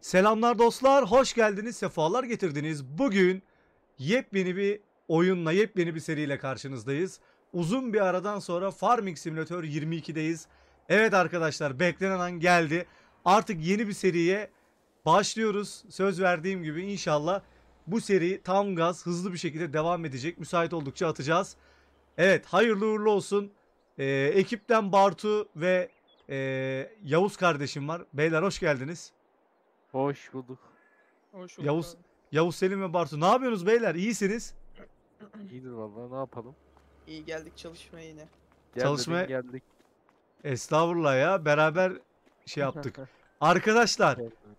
Selamlar dostlar, hoş geldiniz, sefalar getirdiniz. Bugün yepyeni bir oyunla, yepyeni bir seriyle karşınızdayız. Uzun bir aradan sonra Farming Simulator 22'deyiz. Evet arkadaşlar, beklenen an geldi. Artık yeni bir seriye başlıyoruz. Söz verdiğim gibi inşallah bu seri tam gaz, hızlı bir şekilde devam edecek. Müsait oldukça atacağız. Evet, hayırlı uğurlu olsun. Ee, ekipten Bartu ve e, Yavuz kardeşim var. Beyler hoş geldiniz. Hoş bulduk. Hoş bulduk Yavuz, Yavuz Selim ve Bartu ne yapıyorsunuz beyler? İyisiniz? İyidir vallahi ne yapalım? İyi geldik çalışmaya yine. Gel Çalışmaya geldik. Estağfurullah ya beraber şey yaptık. Arkadaşlar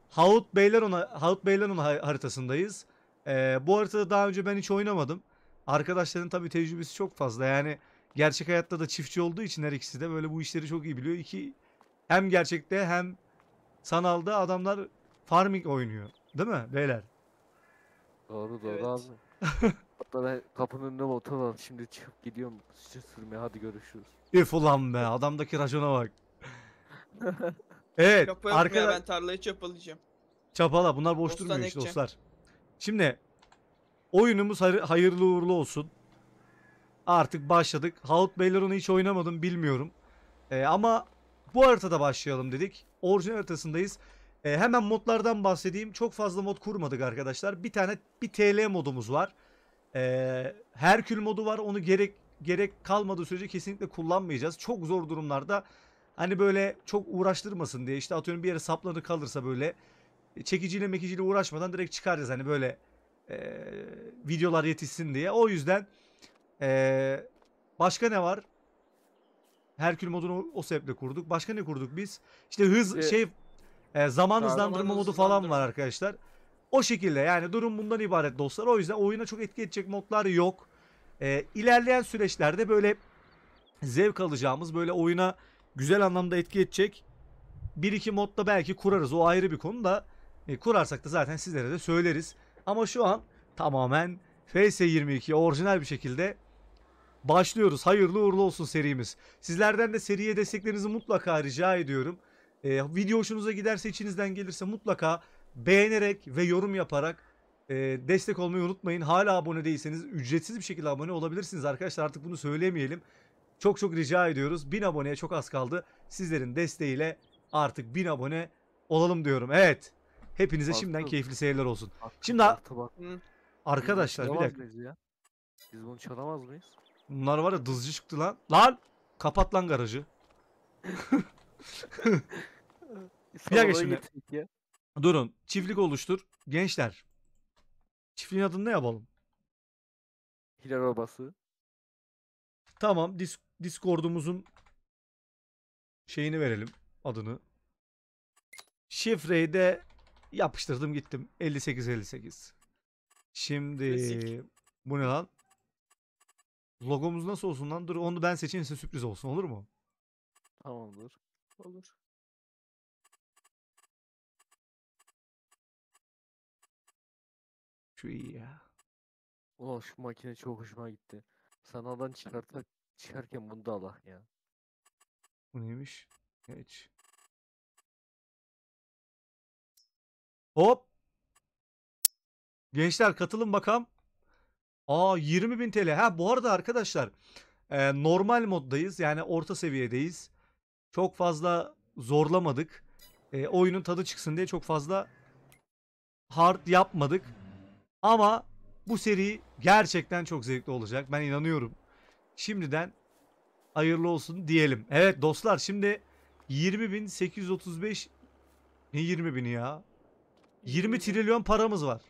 Haut Beyler ona Haut Beyler ona haritasındayız. Ee, bu haritada daha önce ben hiç oynamadım. Arkadaşların tabi tecrübesi çok fazla. Yani gerçek hayatta da çiftçi olduğu için her ikisi de böyle bu işleri çok iyi biliyor. İki hem gerçekte hem sanalda adamlar farming oynuyor. Değil mi beyler? Doğru doğru Evet. abi. Hatta ben kapının önüne motor var. Şimdi çıkıp gidiyorum. Süt sürmeye hadi görüşürüz. Üf ulan be adamdaki racona bak. evet Kapı arkada ben tarlayı çapalayacağım. çapala bunlar boş Bostan durmuyor işte ekeceğim. dostlar. Şimdi oyunumuz hayırlı uğurlu olsun. Artık başladık. Halk Beyler onu hiç oynamadım bilmiyorum. Ee, ama bu haritada başlayalım dedik. Orijinal haritasındayız. E, hemen modlardan bahsedeyim. Çok fazla mod kurmadık arkadaşlar. Bir tane bir TL modumuz var. E, Herkül modu var. Onu gerek gerek kalmadığı sürece kesinlikle kullanmayacağız. Çok zor durumlarda hani böyle çok uğraştırmasın diye işte atıyorum bir yere saplanı kalırsa böyle e, çekiciyle mekiciyle uğraşmadan direkt çıkarız Hani böyle e, videolar yetişsin diye. O yüzden e, başka ne var? Herkül modunu o sebeple kurduk. Başka ne kurduk biz? İşte hız ee, şey e, zaman hızlandırma modu falan var arkadaşlar. O şekilde yani durum bundan ibaret dostlar. O yüzden oyuna çok etki edecek modlar yok. E, ilerleyen süreçlerde böyle zevk alacağımız böyle oyuna güzel anlamda etki edecek bir iki modda belki kurarız. O ayrı bir konu da e, kurarsak da zaten sizlere de söyleriz. Ama şu an tamamen FS22 orijinal bir şekilde başlıyoruz. Hayırlı uğurlu olsun serimiz. Sizlerden de seriye desteklerinizi mutlaka rica ediyorum. E, video hoşunuza giderse içinizden gelirse mutlaka beğenerek ve yorum yaparak e, destek olmayı unutmayın. Hala abone değilseniz ücretsiz bir şekilde abone olabilirsiniz arkadaşlar. Artık bunu söylemeyelim. Çok çok rica ediyoruz. 1000 aboneye çok az kaldı. Sizlerin desteğiyle artık 1000 abone olalım diyorum. Evet. Hepinize Artık- şimdiden keyifli seyirler olsun. Artık- Şimdi- artı Arkadaşlar bir dakika. Biz bunu çalamaz mıyız? Bunlar var ya dızcı çıktı lan. Lan! Kapat lan garajı. bir dakika şimdi. Durun. Çiftlik oluştur. Gençler. Çiftliğin adını ne yapalım? Hilal Obası. Tamam. Dis Discord'umuzun şeyini verelim. Adını. Şifreyi de yapıştırdım gittim. 58 58. Şimdi Klasik. bu ne lan? Logomuz nasıl olsun lan? Dur onu ben seçeyim size sürpriz olsun olur mu? Tamamdır olur. Şu iyi ya. Ulan şu makine çok hoşuma gitti. Sanaldan çıkartır, çıkarken bunu da Allah ya. Bu neymiş? Geç. Hop. Gençler katılın bakalım. Aa 20 bin TL. Ha bu arada arkadaşlar e, normal moddayız. Yani orta seviyedeyiz. Çok fazla zorlamadık. E, oyunun tadı çıksın diye çok fazla hard yapmadık. Ama bu seri gerçekten çok zevkli olacak. Ben inanıyorum. Şimdiden hayırlı olsun diyelim. Evet dostlar şimdi 20.835 ne 20 bin ya? 20 trilyon paramız var.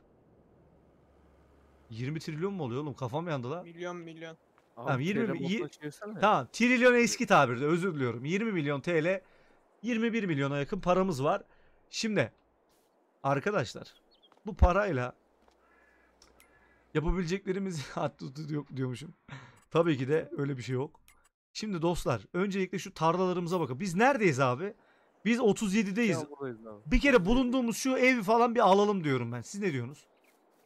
20 trilyon mu oluyor oğlum? Kafam yandı la. Milyon milyon. Abi, tamam 20 yi, Tamam trilyon eski tabirde özür diliyorum. 20 milyon TL 21 milyona yakın paramız var. Şimdi arkadaşlar bu parayla yapabileceklerimiz yok diyormuşum. Tabii ki de öyle bir şey yok. Şimdi dostlar öncelikle şu tarlalarımıza bakın. Biz neredeyiz abi? Biz 37'deyiz. Bir kere bulunduğumuz şu evi falan bir alalım diyorum ben. Siz ne diyorsunuz?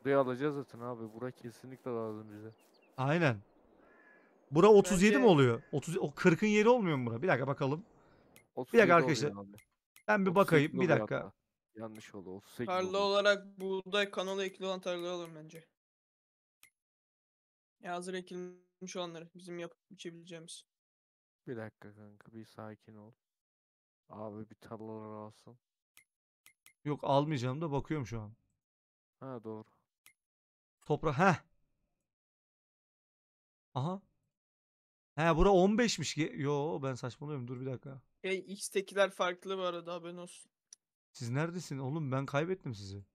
Burayı alacağız zaten abi. Bura kesinlikle lazım bize. Aynen. Bura 37 Bence... mi oluyor? 30 o 40'ın yeri olmuyor mu bura? Bir dakika bakalım. Bir dakika arkadaşlar. Ben bir bakayım. Bir dakika. Hatta. Yanlış oldu. 38 tarla oldu. olarak buğday kanalı ekli olan tarla olur bence. Ya hazır ekilmiş olanları bizim yapıp biçebileceğimiz. Bir dakika kanka bir sakin ol. Abi bir tarlaları alsın. Yok almayacağım da bakıyorum şu an. Ha doğru. Toprak ha. Aha He bura 15'miş ki. Yo ben saçmalıyorum dur bir dakika. Şey, X'tekiler farklı bu arada haberin olsun. Siz neredesin oğlum ben kaybettim sizi.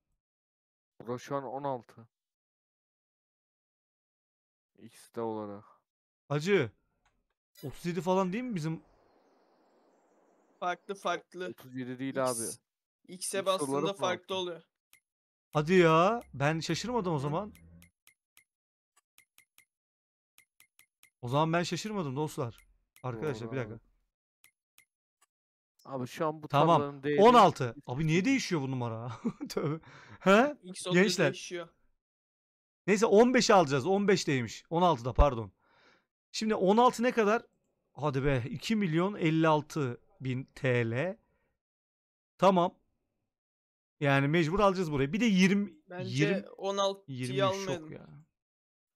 Bura şu an 16. X'de olarak. Acı. 37 falan değil mi bizim? Farklı farklı. 37 değil X, abi. X'e X bastığında farklı oluyor. Hadi ya ben şaşırmadım o zaman. O zaman ben şaşırmadım dostlar. Arkadaşlar bir dakika. Abi şu an bu Tamam. değeri 16. Abi niye değişiyor bu numara? Tövbe. He? Gençler. Neyse 15 alacağız. 15 15'teymiş. 16'da pardon. Şimdi 16 ne kadar? Hadi be 2 milyon 56 bin TL. Tamam. Yani mecbur alacağız burayı. Bir de 20 Bence 20 16'yı almayalım. ya.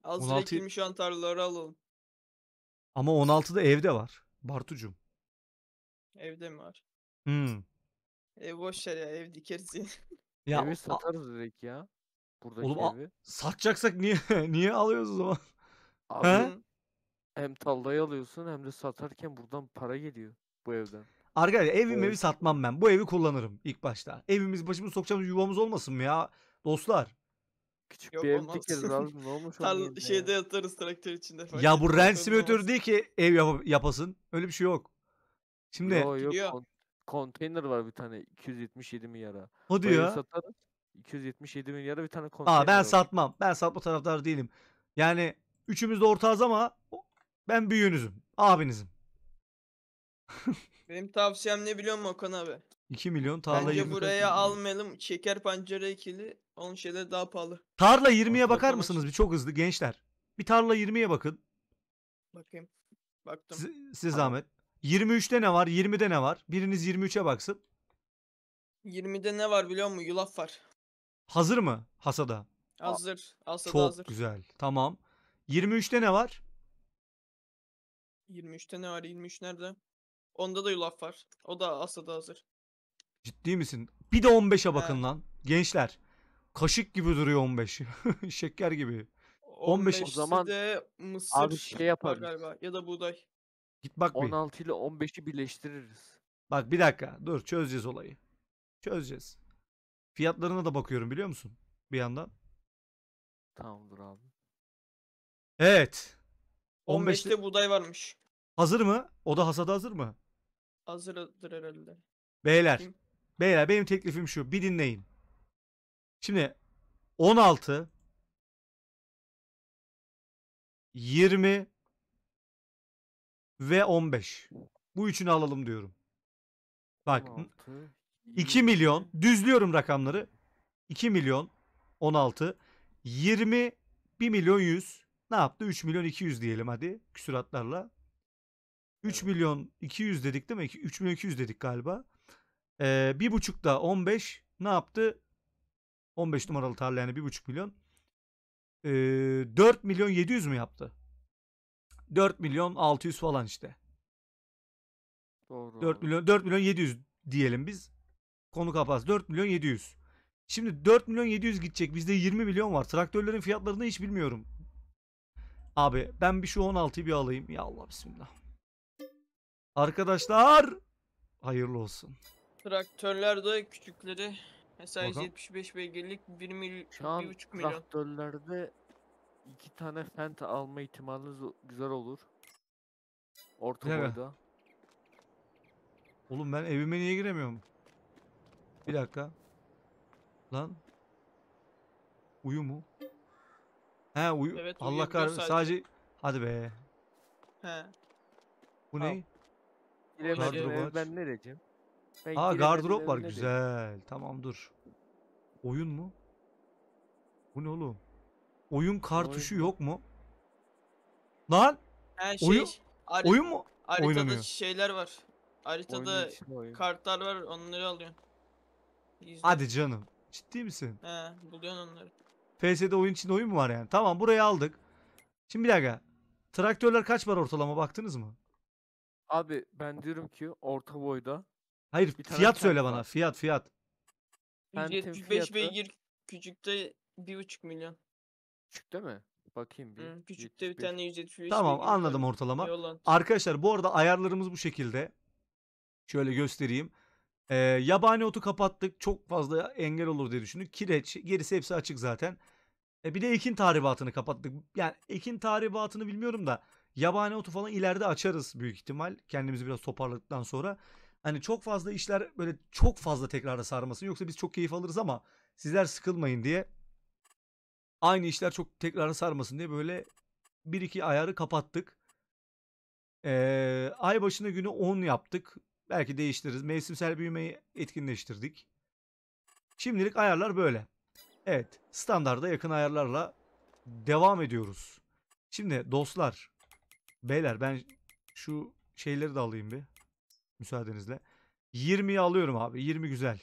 Az 16 'yı- rekimi şu an tarlaları alalım. Ama 16'da evde var. Bartucum. Evde mi var? Hmm. Ev boş ver ya ev dikeriz Ya, evi satarız direkt ya. Buradaki Oğlum, a- evi. satacaksak niye niye alıyoruz o zaman? Abi hem tallayı alıyorsun hem de satarken buradan para geliyor bu evden. Arkadaşlar evim Evet. evi satmam ben. Bu evi kullanırım ilk başta. Evimiz başımız sokacağımız yuvamız olmasın mı ya? Dostlar Küçük Yok, bir ev olmaz. dikeriz abi. Ne olmuş onun şeyde ya? yatarız traktör içinde. Fark Ya bu etmez, Ren değil ki ev yap- yapasın. Öyle bir şey yok. Şimdi Yo, yok, Gidiyor. konteyner var bir tane 277 milyara. hadi Parayı ya. satarız. 277 milyara bir tane konteyner Aa ben var. satmam. Ben satma taraftar değilim. Yani üçümüz de ortağız ama ben büyüğünüzüm. Abinizim. Benim tavsiyem ne biliyor musun Okan abi? 2 milyon tarla Bence buraya almayalım. Şeker pancarı ekili onun şeyleri daha pahalı. Tarla 20'ye bakar mısınız bir çok hızlı gençler? Bir tarla 20'ye bakın. Bakayım. Baktım. Siz, size zahmet. 23'te ne var? 20'de ne var? Biriniz 23'e baksın. 20'de ne var biliyor musun? Yulaf var. Hazır mı hasada? Hazır. Hasada Çok hazır. güzel. Tamam. 23'te ne var? 23'te ne var? 23 nerede? Onda da yulaf var. O da hasada hazır. Ciddi misin? Bir de 15'e bakın lan. Gençler. Kaşık gibi duruyor 15. Şeker gibi. 15 o zaman de mısır abi şey yaparız. galiba ya da buğday. Git bak 16 bir. ile 15'i birleştiririz. Bak bir dakika dur çözeceğiz olayı. Çözeceğiz. Fiyatlarına da bakıyorum biliyor musun? Bir yandan. Tamamdır abi. Evet. 15'te, 15'te buğday varmış. Hazır mı? O da hasada hazır mı? Hazırdır herhalde. Beyler. Beyler benim teklifim şu. Bir dinleyin. Şimdi 16 20 ve 15. Bu üçünü alalım diyorum. Bak 16, 2 milyon düzlüyorum rakamları. 2 milyon 16 20 1 milyon 100 ne yaptı? 3 milyon 200 diyelim hadi küsuratlarla. 3 milyon 200 dedik değil mi? 3 milyon 200 dedik galiba. Ee, 1.5 da 15 ne yaptı? 15 numaralı tarla yani 1,5 milyon. Ee, 4 milyon 700 mü yaptı? 4 milyon 600 falan işte. Doğru. 4 milyon 4 milyon 700 diyelim biz. Konu kapas 4 milyon 700. Şimdi 4 milyon 700 gidecek. Bizde 20 milyon var. Traktörlerin fiyatlarını hiç bilmiyorum. Abi ben bir şu 16'yı bir alayım. Ya Allah bismillah. Arkadaşlar hayırlı olsun. Traktörler de küçükleri Mesela Bakalım. 175 beygirlik 1 mil, Şu an traktörlerde iki tane Fenta alma ihtimaliniz güzel olur. Orta Bir dakika. boyda. Oğlum ben evime niye giremiyorum? Bir dakika. Lan. Uyu mu? He uyu. Evet, Allah uyuyabiliyor kahretsin. sadece. Sadece. Hadi be. He. Bu ne? Giremedim ben ne diyeceğim? Ben Aa gardırop var evine güzel. Tamam dur. Oyun mu? Bu ne oğlum? Oyun kartuşu yok mu? Lan! He şey, Oyun- hari- Oyun mu? haritada oynanıyor. şeyler var. Haritada oyun. kartlar var onları alıyorsun. Hadi canım. Ciddi misin? He buluyorsun onları. PS'de oyun içinde oyun mu var yani? Tamam burayı aldık. Şimdi bir dakika. Traktörler kaç var ortalama baktınız mı? Abi ben diyorum ki orta boyda Hayır fiyat söyle bana. var. Fiyat fiyat. Phantom 175 fiyatı. beygir küçükte 1,5 milyon. Küçükte mi? Bakayım bir. Hı, küçükte 75. bir tane 175 Tamam anladım ortalama. Arkadaşlar bu arada ayarlarımız bu şekilde. Şöyle göstereyim. Ee, yabani otu kapattık. Çok fazla engel olur diye düşündük. Kireç gerisi hepsi açık zaten. E bir de ekin tahribatını kapattık. Yani ekin tahribatını bilmiyorum da yabani otu falan ileride açarız büyük ihtimal. Kendimizi biraz toparladıktan sonra hani çok fazla işler böyle çok fazla tekrara sarmasın. Yoksa biz çok keyif alırız ama sizler sıkılmayın diye aynı işler çok tekrara sarmasın diye böyle bir iki ayarı kapattık. Ee, ay başına günü 10 yaptık. Belki değiştiririz. Mevsimsel büyümeyi etkinleştirdik. Şimdilik ayarlar böyle. Evet standarda yakın ayarlarla devam ediyoruz. Şimdi dostlar beyler ben şu şeyleri de alayım bir. Müsaadenizle. 20'yi alıyorum abi. 20 güzel.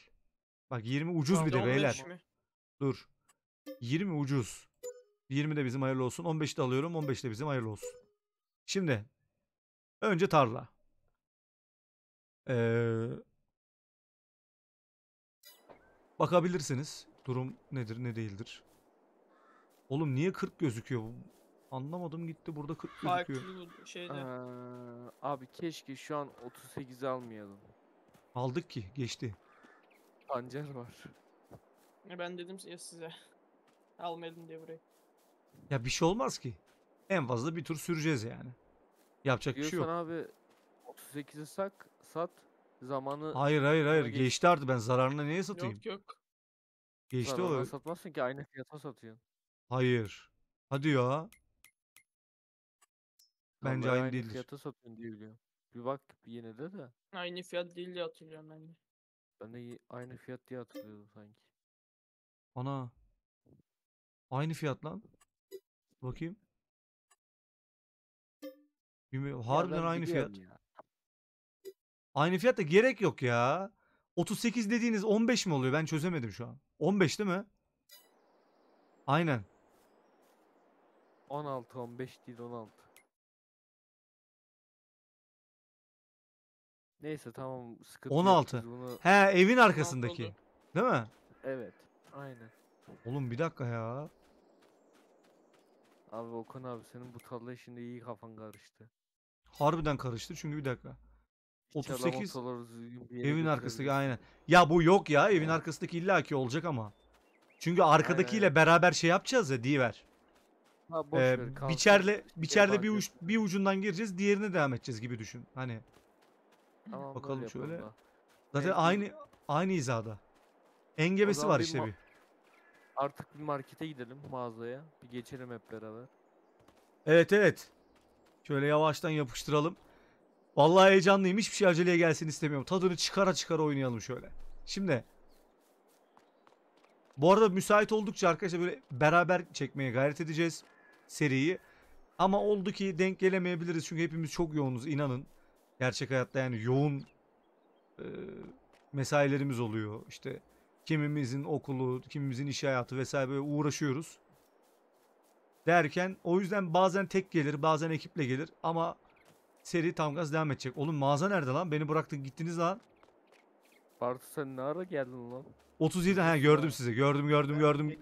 Bak 20 ucuz Abi bir de beyler. mi? Dur. 20 ucuz. 20 de bizim hayırlı olsun. 15 de alıyorum. 15 de bizim hayırlı olsun. Şimdi önce tarla. Ee, bakabilirsiniz. Durum nedir ne değildir. Oğlum niye 40 gözüküyor? bu? Anlamadım gitti burada 40 gözüküyor. şeyde. Ee, Aa, abi keşke şu an 38 almayalım. Aldık ki geçti. Pancar var. Ben dedim ya size. Almayalım diye burayı. Ya bir şey olmaz ki. En fazla bir tur süreceğiz yani. Yapacak bir şey yok. abi 38'i sak, sat. Zamanı Hayır hayır hayır geçti artık ben zararına niye satayım? Yok yok. Geçti Lan o. oradan satmazsın ki aynı fiyata satıyorsun. Hayır. Hadi ya. Bence aynı, aynı değildir. fiyata satıyorsun diye biliyorum. Bir bak yine de de. Aynı fiyat değil diye hatırlıyorum ben de. Ben de aynı fiyat diye hatırlıyordum sanki. Ana. Aynı fiyat lan. Bakayım. Bilmiyorum. Harbiden aynı fiyat. ya. Aynı fiyat da gerek yok ya. 38 dediğiniz 15 mi oluyor? Ben çözemedim şu an. 15 değil mi? Aynen. 16 15 değil 16. Neyse tamam sıkıntı 16. Yok. Biz Bunu... He evin arkasındaki. Değil mi? Evet. Aynen. Oğlum bir dakika ya. Abi Okan abi senin bu tarla şimdi iyi kafan karıştı. Harbiden karıştı çünkü bir dakika. İnşallah 38 evin arkasındaki aynen. Ya bu yok ya evin evet. arkasındaki illaki olacak ama. Çünkü arkadakiyle aynen. beraber şey yapacağız ya diver. Ha, boş ee, ver, biçerle şey biçerle bir, uç, bir ucundan gireceğiz diğerine devam edeceğiz gibi düşün. Hani Tamam, Bakalım şöyle. da. Zaten Belki- aynı aynı hizada. O Engebesi var işte bir. Artık bir markete gidelim mağazaya. Bir geçelim hep beraber. Evet evet. Şöyle yavaştan yapıştıralım. Vallahi heyecanlıyım. Hiçbir şey aceleye gelsin istemiyorum. Tadını çıkara çıkara oynayalım şöyle. Şimdi. Bu arada müsait oldukça arkadaşlar böyle beraber çekmeye gayret edeceğiz seriyi. Ama oldu ki denk gelemeyebiliriz çünkü hepimiz çok yoğunuz inanın. Gerçek hayatta yani yoğun e, mesailerimiz oluyor. İşte kimimizin okulu, kimimizin iş hayatı vesaire böyle uğraşıyoruz. Derken o yüzden bazen tek gelir, bazen ekiple gelir ama seri tam gaz devam edecek. Oğlum mağaza nerede lan? Beni bıraktın, gittiniz lan. Bartu sen ne ara geldin lan? 37 ha gördüm sizi. Gördüm gördüm gördüm.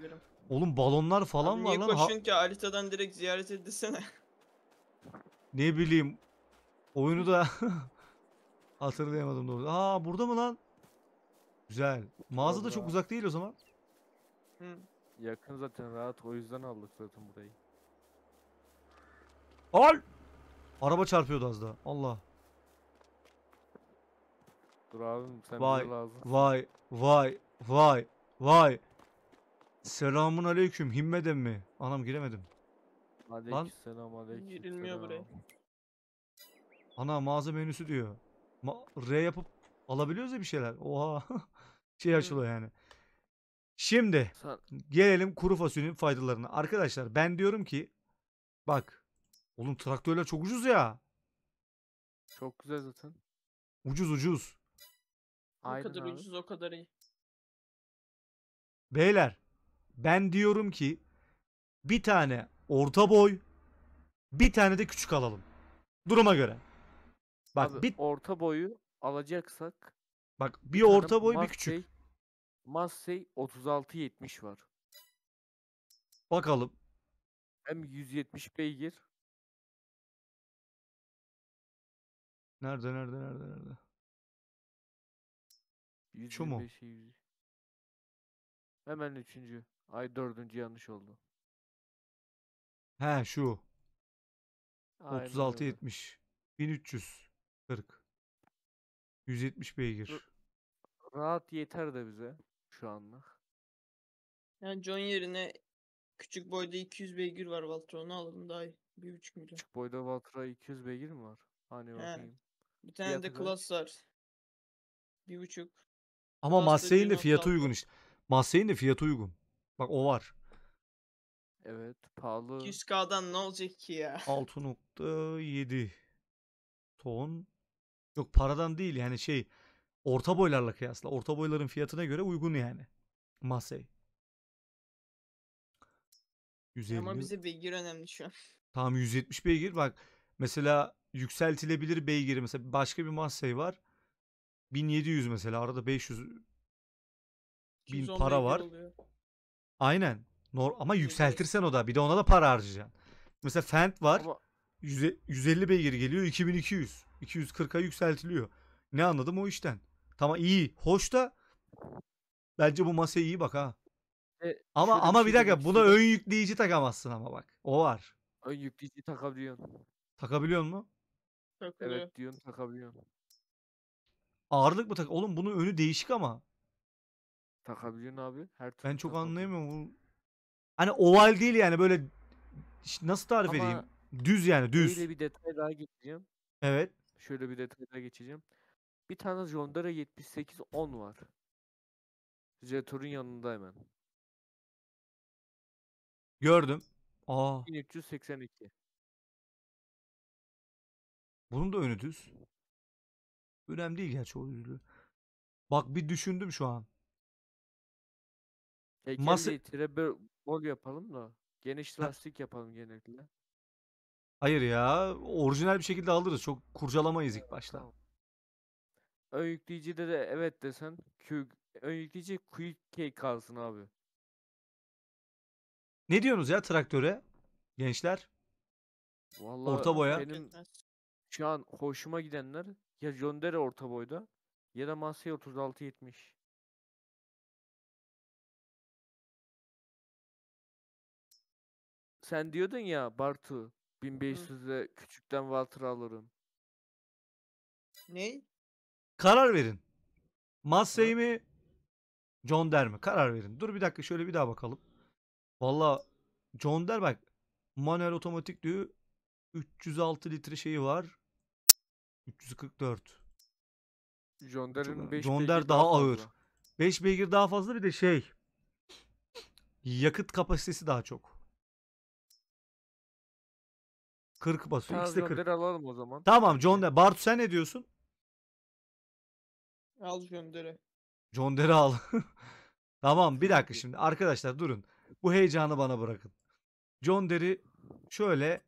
Oğlum balonlar falan Abi var niye lan. Niye koşun ki Alitadan direkt ziyaret edilsene. Ne bileyim Oyunu da hatırlayamadım doğru. Aa burada mı lan? Güzel. Mağaza da çok uzak değil o zaman. Yakın zaten rahat o yüzden aldık zaten burayı. Al! Araba çarpıyordu az da. Allah. Dur abim sen Vay. lazım. Vay, vay, vay, vay. Selamun aleyküm. Himmet mi? Anam giremedim. Aleyküm selam aleyküm. Girilmiyor buraya. Ana mağaza menüsü diyor. Ma R yapıp alabiliyoruz ya bir şeyler. Oha. şey açılıyor yani. Şimdi gelelim kuru fasulyenin faydalarına. Arkadaşlar ben diyorum ki bak oğlum traktörler çok ucuz ya. Çok güzel zaten. Ucuz ucuz. Aynen o kadar abi. ucuz o kadar iyi. Beyler ben diyorum ki bir tane orta boy bir tane de küçük alalım. Duruma göre. Bak Abi, bir orta boyu alacaksak bak bir, orta boy bir küçük. Massey 36 70 var. Bakalım. Hem 170 beygir. Nerede nerede nerede nerede? Şu mu? Hemen üçüncü. Ay dördüncü yanlış oldu. He şu. 3670. 1300. 40. 170 beygir. Rahat yeter de bize şu anlık. Yani John yerine küçük boyda 200 beygir var Valtron'u alalım daha iyi. 1.5 milyon. Küçük boyda Valtra 200 beygir mi var? Hani bakayım. Bir tane fiyatı de Class var. 1.5. Ama Massey'in de fiyatı uygun işte. Massey'in de fiyatı uygun. Bak o var. Evet pahalı. 200k'dan ne olacak ki ya? 6.7 ton Yok paradan değil yani şey orta boylarla kıyasla. Orta boyların fiyatına göre uygun yani. Masey. 150. Ama bize beygir önemli şu an. Tamam 170 beygir bak mesela yükseltilebilir beygiri mesela başka bir Massey var. 1700 mesela arada 500 bin para var. Oluyor. Aynen. Nor ama yükseltirsen o da bir de ona da para harcayacaksın. Mesela Fendt var. Ama... 150 beygir geliyor 2200. 240'a yükseltiliyor. Ne anladım o işten. Tamam iyi. Hoş da bence bu masa iyi bak ha. E, ama ama şey bir dakika buna ön yükleyici takamazsın ama bak. O var. Ön yükleyici takabiliyorsun. Takabiliyor mu? Evet diyorsun takabiliyorsun. Ağırlık mı tak? Oğlum bunun önü değişik ama. Takabiliyorsun abi. Her ben çok anlayamıyorum. Hani oval değil yani böyle nasıl tarif ama... edeyim? Düz yani düz. Böyle bir detay daha geçeceğim. Evet. Şöyle bir detay daha geçeceğim. Bir tane Jondara 7810 var. Jetur'un yanında hemen. Gördüm. Aa. 1382. Bunun da önü düz. Önemli değil gerçi o düzlüğü. Bak bir düşündüm şu an. Heykelli Mas- tire bol yapalım da geniş lastik yapalım genellikle. Hayır ya. Orijinal bir şekilde alırız. Çok kurcalamayız ilk başta. Tamam. Ön yükleyicide de evet desen Q, ön yükleyici QK kalsın abi. Ne diyorsunuz ya traktöre? Gençler. Vallahi Orta boya. Benim şu an hoşuma gidenler ya Jondere orta boyda ya da Masya 70. Sen diyordun ya Bartu 1500'e küçükten Walter alırım. Ne? Karar verin. Massey mi? John Der mi? Karar verin. Dur bir dakika şöyle bir daha bakalım. Valla John Der bak manuel otomatik diyor. 306 litre şeyi var. 344. John Der'in John Der daha ağır. 5 beygir daha fazla bir de şey. Yakıt kapasitesi daha çok. 40 basıyor. İkisi de 40. alalım o zaman. Tamam John Dere. Bartu sen ne diyorsun? Al John Dere. John Dere al. tamam bir dakika şimdi. Arkadaşlar durun. Bu heyecanı bana bırakın. John Dere şöyle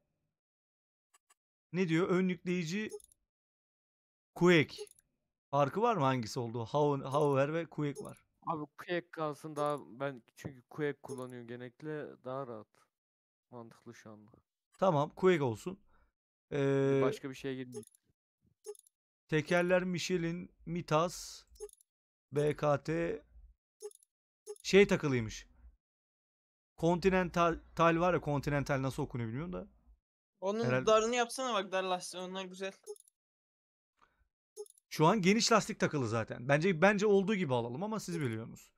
ne diyor? Ön yükleyici Quake. Farkı var mı hangisi olduğu? Hover ve Quake var. Abi Quake kalsın daha ben çünkü Quake kullanıyorum genellikle daha rahat. Mantıklı şu anda. Tamam Quake olsun. Ee, Başka bir şeye girmeyeyim. Tekerler Michelin, Mitas, BKT şey takılıymış. Continental tal var ya Continental nasıl okunuyor bilmiyorum da. Onun Herhalde... darını yapsana bak dar lastik onlar güzel. Şu an geniş lastik takılı zaten. Bence bence olduğu gibi alalım ama siz biliyorsunuz.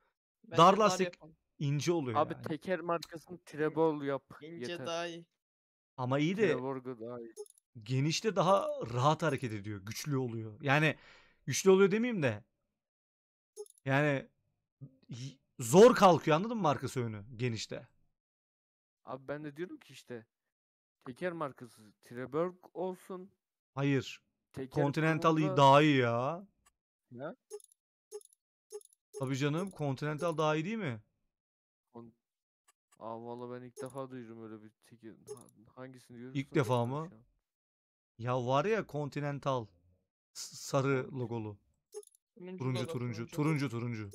Bence dar lastik dar ince oluyor Abi yani. teker markasını Trebol yap. İnce yeter. daha iyi. Ama iyi de genişte daha rahat hareket ediyor. Güçlü oluyor. Yani güçlü oluyor demeyeyim de. Yani zor kalkıyor anladın mı markası önü genişte. Abi ben de diyorum ki işte teker markası Treberg olsun. Hayır. Teker Continental iyi, daha iyi ya. Ne? Tabii canım Continental daha iyi değil mi? Aa valla ben ilk defa duydum öyle bir tiki. Hangisini görüyorsun? İlk defa mı? Ya var ya Continental. Sarı logolu. Turuncu turuncu. Turuncu turuncu.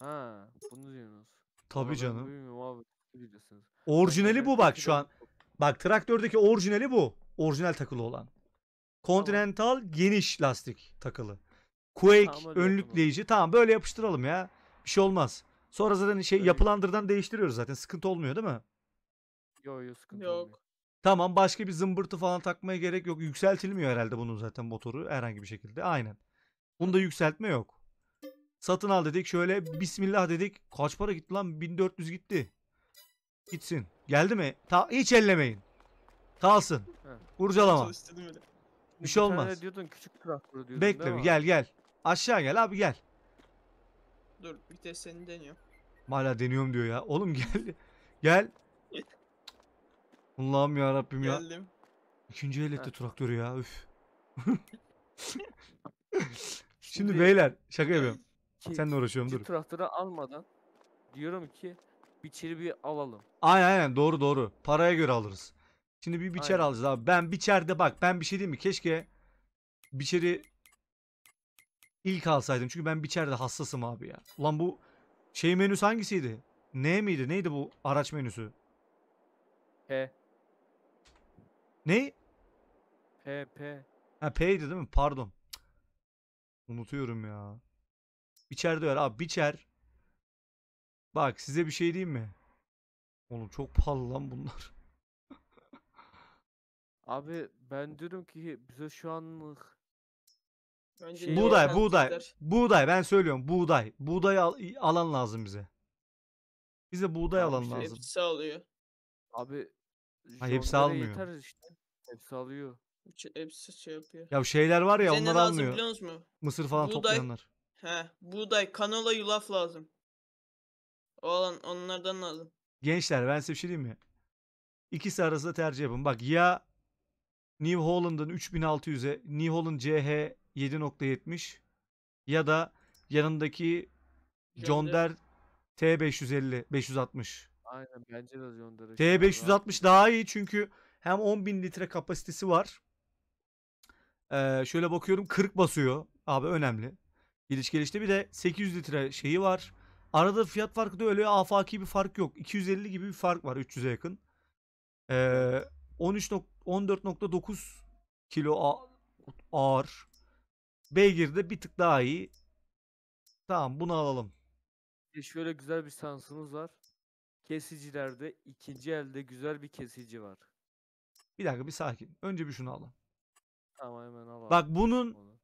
Ha bunu diyorsunuz. Tabi canım. Duymuyorum abi. Orijinali bu bak şu an. Bak traktördeki orijinali bu. Orijinal takılı olan. Continental geniş lastik takılı. Quake Tamam, önlükleyici. Tamam böyle yapıştıralım ya. Bir şey olmaz. Sonra zaten şey evet. yapılandırdan değiştiriyoruz zaten. Sıkıntı olmuyor değil mi? Yok yok sıkıntı yok. olmuyor. Tamam başka bir zımbırtı falan takmaya gerek yok. Yükseltilmiyor herhalde bunun zaten motoru herhangi bir şekilde. Aynen. Bunda yükseltme yok. Satın al dedik. Şöyle bismillah dedik. Kaç para gitti lan? 1400 gitti. Gitsin. Geldi mi? Ta hiç ellemeyin. Kalsın. Kurcalama. Bir şey olmaz. Diyordun, küçük diyordun, Bekle bir gel gel. Aşağı gel abi gel. Dur vites seni deniyor. Hala deniyorum diyor ya. Oğlum gel. Gel. Allah'ım ya Rabbim ya. Geldim. İkinci el etti traktörü ya. Üf. Şimdi beyler şaka yapıyorum. Sen de uğraşıyorum dur. Traktörü almadan diyorum ki biçeri bir alalım. Aynen aynen doğru doğru. Paraya göre alırız. Şimdi bir biçer aynen. alacağız abi. Ben biçerde bak ben bir şey diyeyim mi? Keşke biçeri ilk alsaydım. Çünkü ben biçerde hassasım abi ya. Ulan bu şey menüsü hangisiydi? N miydi? Neydi bu araç menüsü? P. Ne? P P. Ha P'ydi değil mi? Pardon. Unutuyorum ya. Biçer diyor abi biçer. Bak size bir şey diyeyim mi? Oğlum çok pahalı lan bunlar. Abi ben diyorum ki bize şu anlık Önce şey buğday, buğday. Sizler. Buğday ben söylüyorum buğday. Buğday al, alan lazım bize. Bize buğday Abi alan işte lazım. Hepsi alıyor. Abi Ha, hepsi John almıyor. Yeter işte. Hepsi alıyor. Hepsi şey yapıyor. Ya şeyler var ya Bize onlar lazım almıyor. musun? Mısır falan Buğday. toplayanlar. He, buğday, kanola, yulaf lazım. O alan onlardan lazım. Gençler ben size bir şey diyeyim mi? İkisi arasında tercih yapın. Bak ya New Holland'ın 3600'e New Holland CH 7.70 ya da yanındaki John Deere T550 560. Aynen bence de John Deere. T560 daha iyi çünkü hem 10.000 litre kapasitesi var. Ee, şöyle bakıyorum 40 basıyor. Abi önemli. Giriş gelişte bir de 800 litre şeyi var. Arada fiyat farkı da öyle afaki bir fark yok. 250 gibi bir fark var 300'e yakın. Ee, 13 14.9 kilo ağır Beygir'de bir tık daha iyi. Tamam bunu alalım. Bir e, şöyle güzel bir şansınız var. Kesicilerde ikinci elde güzel bir kesici var. Bir dakika bir sakin. Önce bir şunu alalım. Tamam hemen alalım. Bak bunun Onu.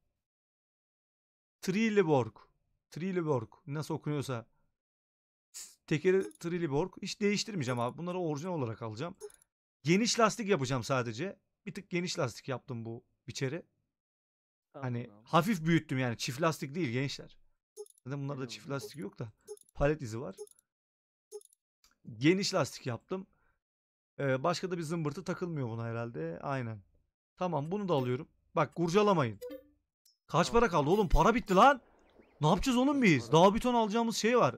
Trilleborg. nasıl okunuyorsa tekeri Trilleborg. Hiç değiştirmeyeceğim abi. Bunları orijinal olarak alacağım. Geniş lastik yapacağım sadece. Bir tık geniş lastik yaptım bu biçeri hani hafif büyüttüm yani çift lastik değil gençler. Zaten bunlarda çift lastik yok da palet izi var. Geniş lastik yaptım. Ee, başka da bir zımbırtı takılmıyor buna herhalde. Aynen. Tamam bunu da alıyorum. Bak kurcalamayın. Kaç para kaldı oğlum? Para bitti lan. Ne yapacağız oğlum biz? Daha bir ton alacağımız şey var.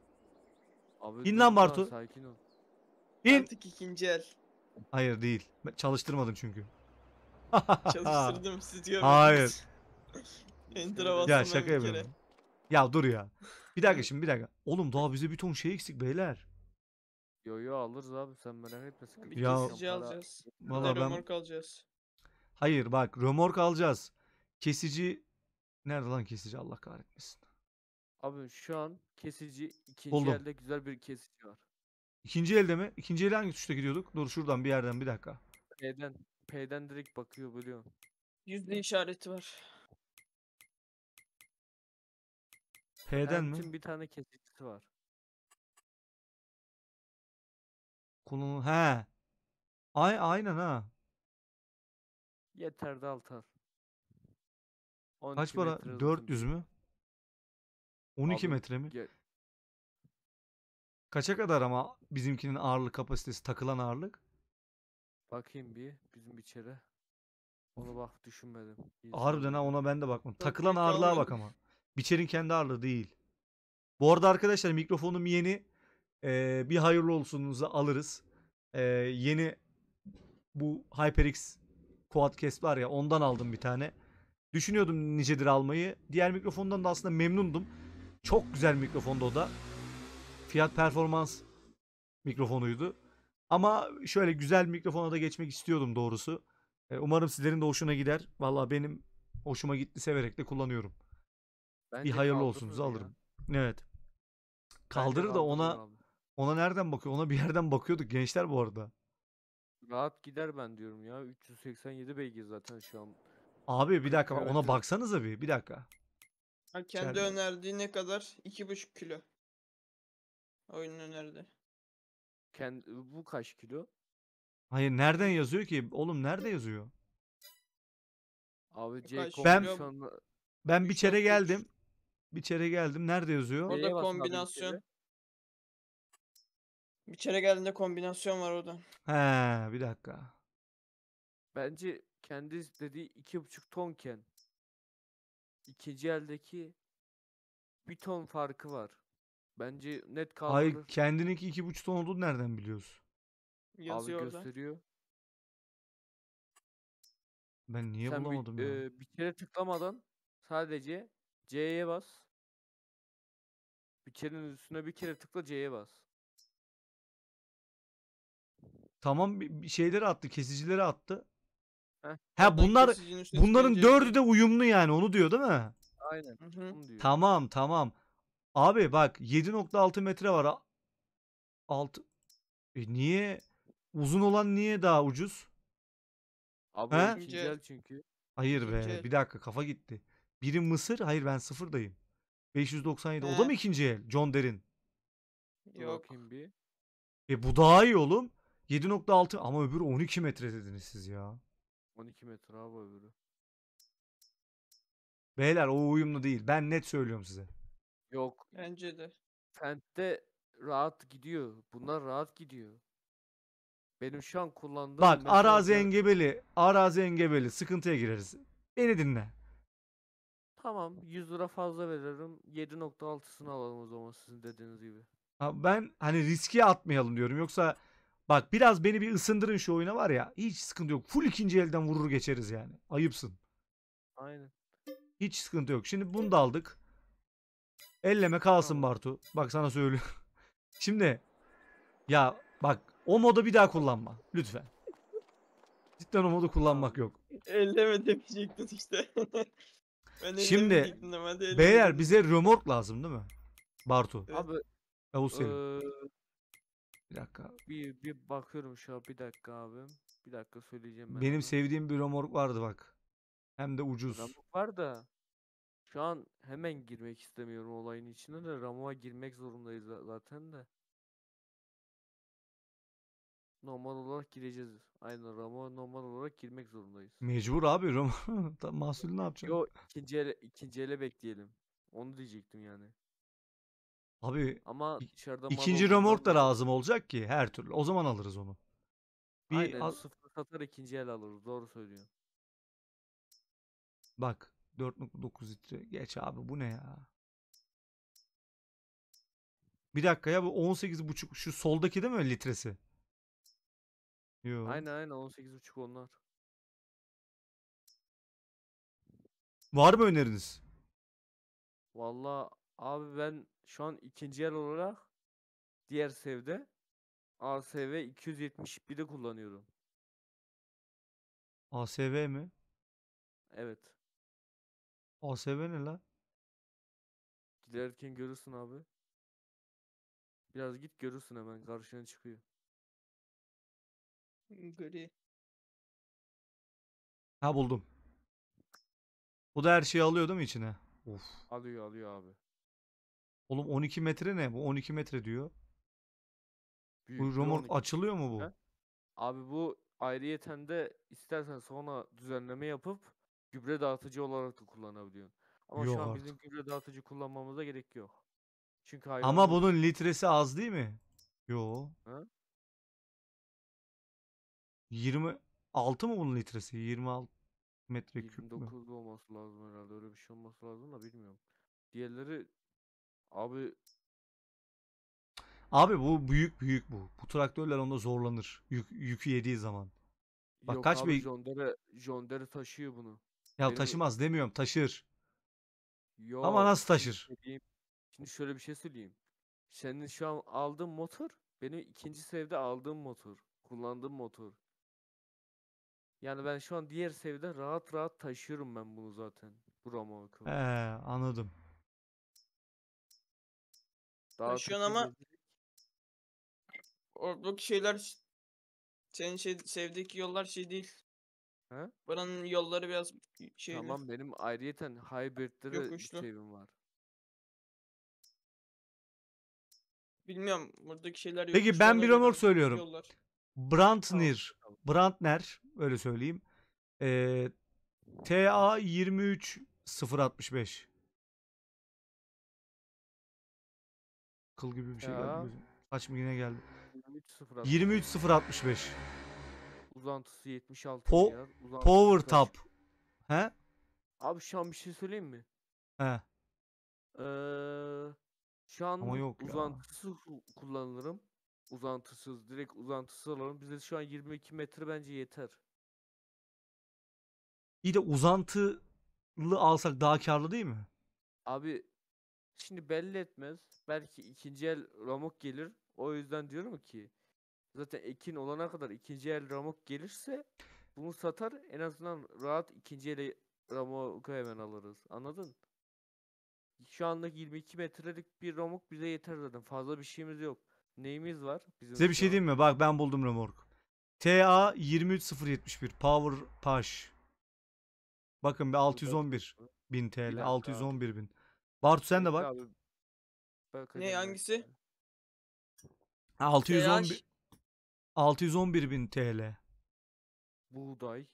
Abi, İn lan Bartu. Sakin ol. İn. Artık ikinci el. Hayır değil. Ben çalıştırmadım çünkü. Çalıştırdım siz görmediniz. Hayır. Enter'a Ya şaka yapıyorum. Ya dur ya. Bir dakika şimdi bir dakika. Oğlum daha bize bir ton şey eksik beyler. Yo yo alırız abi sen merak etme sıkıntı. Bir Ya- kesici alacağız. Valla ben Remork alacağız. hayır bak römork alacağız. Kesici nerede lan kesici Allah kahretmesin. Abi şu an kesici ikinci Buldum. elde güzel bir kesici var. İkinci elde mi? İkinci elde hangi tuşta gidiyorduk? Dur şuradan bir yerden bir dakika. P'den P'den direkt bakıyor biliyor Yüzde işareti var. H'den mi? bir tane kesicisi var. Kullanıl he. Ay aynen ha. Yeter de altar. Kaç para? 400 mü? 12 Abi, metre mi? Ge- Kaça kadar ama bizimkinin ağırlık kapasitesi takılan ağırlık? Bakayım bir bizim içeri. Onu bak düşünmedim. İyi Harbiden ha ona ben de bakmadım. Takılan ağırlığa bak ama. Biçer'in kendi ağırlığı değil. Bu arada arkadaşlar mikrofonum yeni. Ee, bir hayırlı olsununuzu alırız. Ee, yeni bu HyperX Quadcast var ya ondan aldım bir tane. Düşünüyordum nicedir almayı. Diğer mikrofondan da aslında memnundum. Çok güzel mikrofondu o da. Fiyat performans mikrofonuydu. Ama şöyle güzel mikrofona da geçmek istiyordum doğrusu. Umarım sizlerin de hoşuna gider. Valla benim hoşuma gitti severek de kullanıyorum. Bence bir hayırlı olsunuzu ya. alırım. Evet. Kaldırır Bence da ona abi. ona nereden bakıyor? Ona bir yerden bakıyorduk gençler bu arada. Rahat gider ben diyorum ya. 387 beygir zaten şu an. Abi bir dakika evet. ona baksanıza bir. Bir dakika. Ha, kendi İçeride. önerdiği ne kadar? 2,5 kilo. Oyunun önerdi. Kendi, bu kaç kilo? Hayır nereden yazıyor ki? Oğlum nerede yazıyor? Abi C ben, ben bir çere geldim. Bir çere geldim. Nerede yazıyor? Orada kombinasyon. Bir çere geldiğinde kombinasyon var orada. He bir dakika. Bence kendi dediği iki buçuk tonken ikinci eldeki bir ton farkı var. Bence net Ay kaldırır. kendininki iki buçuk ton olduğunu nereden biliyorsun? Abi Yazıyor orada. Ben niye Sen bir, bulamadım ya? e, bir kere tıklamadan sadece C'ye bas. Bütçenin üstüne bir kere tıkla C'ye bas. Tamam bir şeyleri attı, kesicileri attı. Heh, Ha bunlar bunların dördü de uyumlu yani onu diyor değil mi? Aynen. Hı hı. Tamam tamam. Abi bak 7.6 metre var. A- Altı. E niye uzun olan niye daha ucuz? Abi He? çünkü. Hayır be. Bir dakika kafa gitti. Biri Mısır. Hayır ben sıfırdayım. 597. O da mı ikinci el? John Derin. Yok. bir. E bu daha iyi oğlum. 7.6 ama öbürü 12 metre dediniz siz ya. 12 metre abi öbürü. Beyler o uyumlu değil. Ben net söylüyorum size. Yok. Bence de. Fent'te rahat gidiyor. Bunlar rahat gidiyor. Benim şu an kullandığım... Bak arazi engebeli. Arazi engebeli. Sıkıntıya gireriz. Beni dinle. Tamam 100 lira fazla veririm. 7.6'sını alalım o zaman sizin dediğiniz gibi. ben hani riski atmayalım diyorum. Yoksa bak biraz beni bir ısındırın şu oyuna var ya. Hiç sıkıntı yok. Full ikinci elden vurur geçeriz yani. Ayıpsın. Aynen. Hiç sıkıntı yok. Şimdi bunu da aldık. Elleme kalsın tamam. Bartu. Bak sana söylüyorum. Şimdi ya bak o modu bir daha kullanma. Lütfen. Cidden o modu kullanmak yok. Elleme demeyecektin işte. Şimdi, elimi Beyler bize römork lazım değil mi? Bartu. Abi Yavuz Selim. Bir dakika. bir, bir bakıyorum şu an bir dakika abim, Bir dakika söyleyeceğim ben. Benim sevdiğim bir römork vardı bak. Hem de ucuz. Ramuk var da şu an hemen girmek istemiyorum olayın içine de Ramuk'a girmek zorundayız zaten de normal olarak gireceğiz. Aynen Roma normal olarak girmek zorundayız. Mecbur abi Roma. Tam mahsul ne yapacak? Yo ikinci ele, ikinci ele bekleyelim. Onu diyecektim yani. Abi ama dışarıda ikinci remork da lazım olacak ki her türlü. O zaman alırız onu. Bir Aynen al... sıfır satar ikinci el alırız. Doğru söylüyorsun. Bak 4.9 litre. Geç abi bu ne ya? Bir dakika ya bu 18.5 şu soldaki değil mi litresi? Yo. Aynen aynen 18.5 onlar. Var mı öneriniz? Valla abi ben şu an ikinci yer olarak diğer sevde ASV 271'i kullanıyorum. ASV mi? Evet. ASV ne la? Giderken görürsün abi. Biraz git görürsün hemen karşına çıkıyor. Gri. Ha buldum. Bu da her şeyi alıyor değil mi içine? Of. Alıyor alıyor abi. Oğlum 12 metre ne? Bu 12 metre diyor. Büyük bu romor açılıyor mu bu? He? Abi bu ayrıyeten de istersen sonra düzenleme yapıp gübre dağıtıcı olarak da kullanabiliyorsun. Ama yok şu an artık. bizim gübre dağıtıcı kullanmamıza gerek yok. Çünkü hayvan Ama bunun litresi az değil mi? Yo. 26 mı bunun litresi? 26 metreküp mü? 29 olması lazım herhalde. Öyle bir şey olması lazım da bilmiyorum. Diğerleri abi Abi bu büyük büyük bu. Bu traktörler onda zorlanır. Yük, yükü yediği zaman. Bak Yok kaç abi, bir John Jondere taşıyor bunu. Ya Benim... taşımaz demiyorum. Taşır. Yo, Ama nasıl taşır? Şimdi şöyle bir şey söyleyeyim. Senin şu an aldığın motor benim ikinci sevde aldığım motor. Kullandığım motor. Yani ben şu an diğer seviyede rahat rahat taşıyorum ben bunu zaten. Bu Roma Ee anladım. Daha Taşıyorsun ama oradaki şeyler senin şey, sevdeki yollar şey değil. He? Buranın yolları biraz şey. Tamam benim ayrıyeten hybrid'de sevim var. Bilmiyorum buradaki şeyler yok. Peki, ben bir Onlar söylüyorum. yollar. Brantner. Brantner öyle söyleyeyim. Ee, TA 23 065. Kıl gibi bir şey Ya. geldi. Kaç mı yine geldi? 23.06. 23 065. Uzantısı 76 Po- milyar. Power kaç? Tap. He? Abi şu an bir şey söyleyeyim mi? He. Ee, şu an yok uzantısı ku- kullanırım. Uzantısız. Direkt uzantısız alalım. Bize şu an 22 metre bence yeter. İyi de uzantılı alsak daha karlı değil mi? Abi şimdi belli etmez. Belki ikinci el Ramok gelir. O yüzden diyorum ki zaten ekin olana kadar ikinci el Ramok gelirse bunu satar en azından rahat ikinci el Ramok'u hemen alırız. Anladın? Şu andaki 22 metrelik bir Ramok bize yeter zaten. Fazla bir şeyimiz yok. Neyimiz var? Bizim Size bir şey diyeyim mi? Bak ben buldum remork. TA 23071 Power Pash. Bakın be 611 bin TL. 611 bin. Bartu sen de bak. Ne hangisi? 611 611 bin TL. Buğday.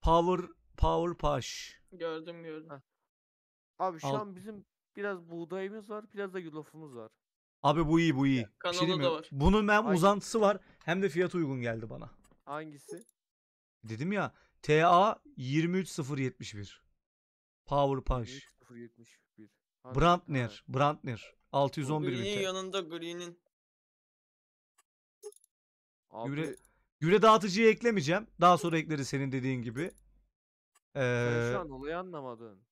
Power Power Pash. Gördüm gördüm. Abi şu Al. an bizim biraz buğdayımız var, biraz da yulafımız var. Abi bu iyi bu iyi. Bir şey Kanalda da mi? var. Bunun hem Hangi- uzantısı var hem de fiyat uygun geldi bana. Hangisi? Dedim ya TA 23071. Power Punch. 23071 Hangi? Ha, Brandner. Brandner. 611 bin Green'in yanında Green'in. Abi Güre Gübre dağıtıcıyı eklemeyeceğim. Daha sonra ekleriz senin dediğin gibi. sen Ee, şu an olayı anlamadın.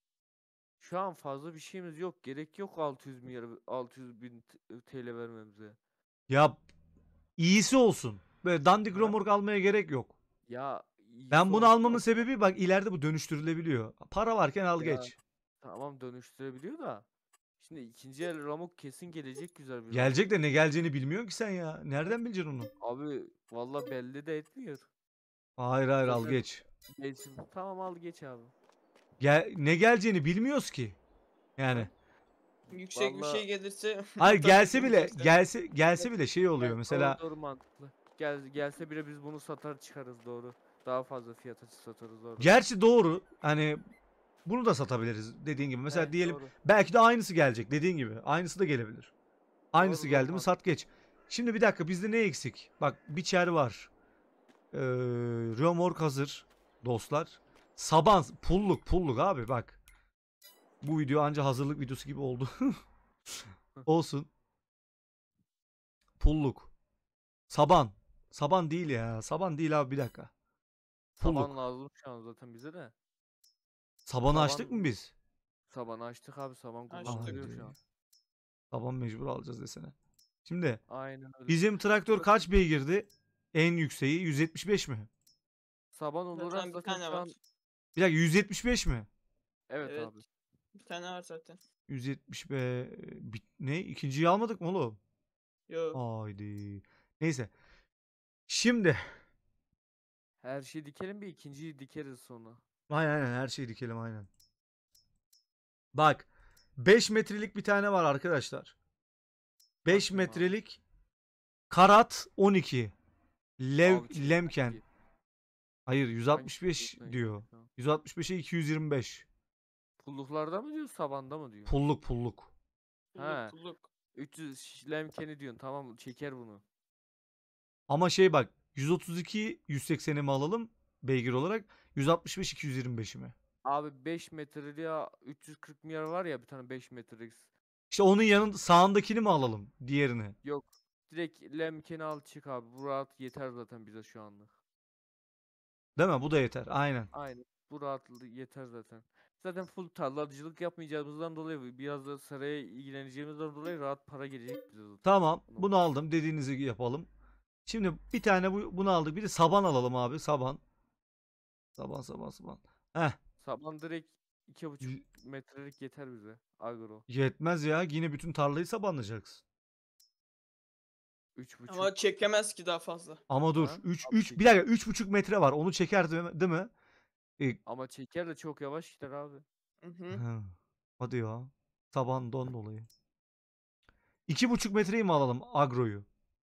Şu an fazla bir şeyimiz yok. Gerek yok 600 milyar 600 bin TL vermemize. Ya iyisi olsun. Böyle dandik romork almaya gerek yok. ya Ben bunu almamın sebebi bak ileride bu dönüştürülebiliyor. Para varken al Ya. geç. tamam dönüştürebiliyor da. Şimdi ikinci el Ramok kesin gelecek güzel bir Ramok. Gelecek de ne geleceğini bilmiyorsun ki sen ya. Nereden bileceksin onu? Abi valla belli de etmiyor. Hayır hayır al geç. Gelsin. Tamam al geç abi. Gel, ne geleceğini bilmiyoruz ki. Yani. Yüksek Vallahi... bir şey gelirse. Hayır gelse bile gelse gelse bile şey oluyor evet, mesela. Doğru, doğru mantıklı. Gel, gelse bile biz bunu satar çıkarız doğru. Daha fazla fiyata satarız doğru. Gerçi doğru. Hani bunu da satabiliriz dediğin gibi. Mesela evet, diyelim doğru. belki de aynısı gelecek dediğin gibi. Aynısı da gelebilir. Aynısı doğru, geldi doğru. mi sat geç. Şimdi bir dakika bizde ne eksik? Bak bir biçer var. Ee, Römork hazır dostlar. Saban pulluk pulluk abi bak. Bu video anca hazırlık videosu gibi oldu. Olsun. Pulluk. Saban. Saban değil ya. Saban değil abi bir dakika. Pulluk. Saban lazım şu an zaten bize de. Sabanı Saban- açtık mı biz? Sabanı açtık abi saban Açtık. şu an. Saban mecbur alacağız desene. Şimdi Aynen öyle. bizim traktör kaç beygirdi? En yükseği 175 mi? Saban olur Zaten bir tane var. Bir dakika 175 mi? Evet, Evet. abi. Bir tane var zaten. 170 be. Ne? İkinciyi almadık mı oğlum? Yo. Haydi. Neyse. Şimdi. Her şeyi dikelim bir ikinciyi dikeriz sonu. Aynen aynen her şeyi dikelim aynen. Bak. 5 metrelik bir tane var arkadaşlar. 5 Baktım metrelik Karat 12. Lev, Abi Lemken. Hayır 165 diyor. diyorsun? 165'e 225. Pulluklarda mı diyorsun, sabanda mı diyorsun? Pulluk pulluk. Ha, pulluk. 300 lemkeni diyorsun tamam çeker bunu. Ama şey bak 132 180'i mi alalım beygir olarak 165 225'i mi? Abi 5 metreli ya 340 milyar var ya bir tane 5 metrelik. İşte onun yanın sağındakini mi alalım diğerini? Yok. Direkt lemkeni al çık abi. Bu rahat yeter zaten bize şu anlık. Değil mi? Bu da yeter. Aynen. Aynen. Bu rahatlığı yeter zaten. Zaten full tarlacılık yapmayacağımızdan dolayı biraz da saraya ilgileneceğimizden dolayı rahat para gelecek bize. Tamam bunu aldım dediğinizi yapalım. Şimdi bir tane bu- bunu aldık. Bir de saban alalım abi saban. Saban saban saban. Heh Saban direkt 2,5 metrelik yeter bize. Agro. yetmez ya yine bütün tarlayı sabanlayacaksın. 3,5. Ama çekemez ki daha fazla. Ama dur Ha? 3 3 bir dakika 3,5 metre var. Onu çeker değil mi? E, Ama çeker de çok yavaş gider abi. Hadi ya. don dolayı. İki buçuk metreyi mi alalım agroyu?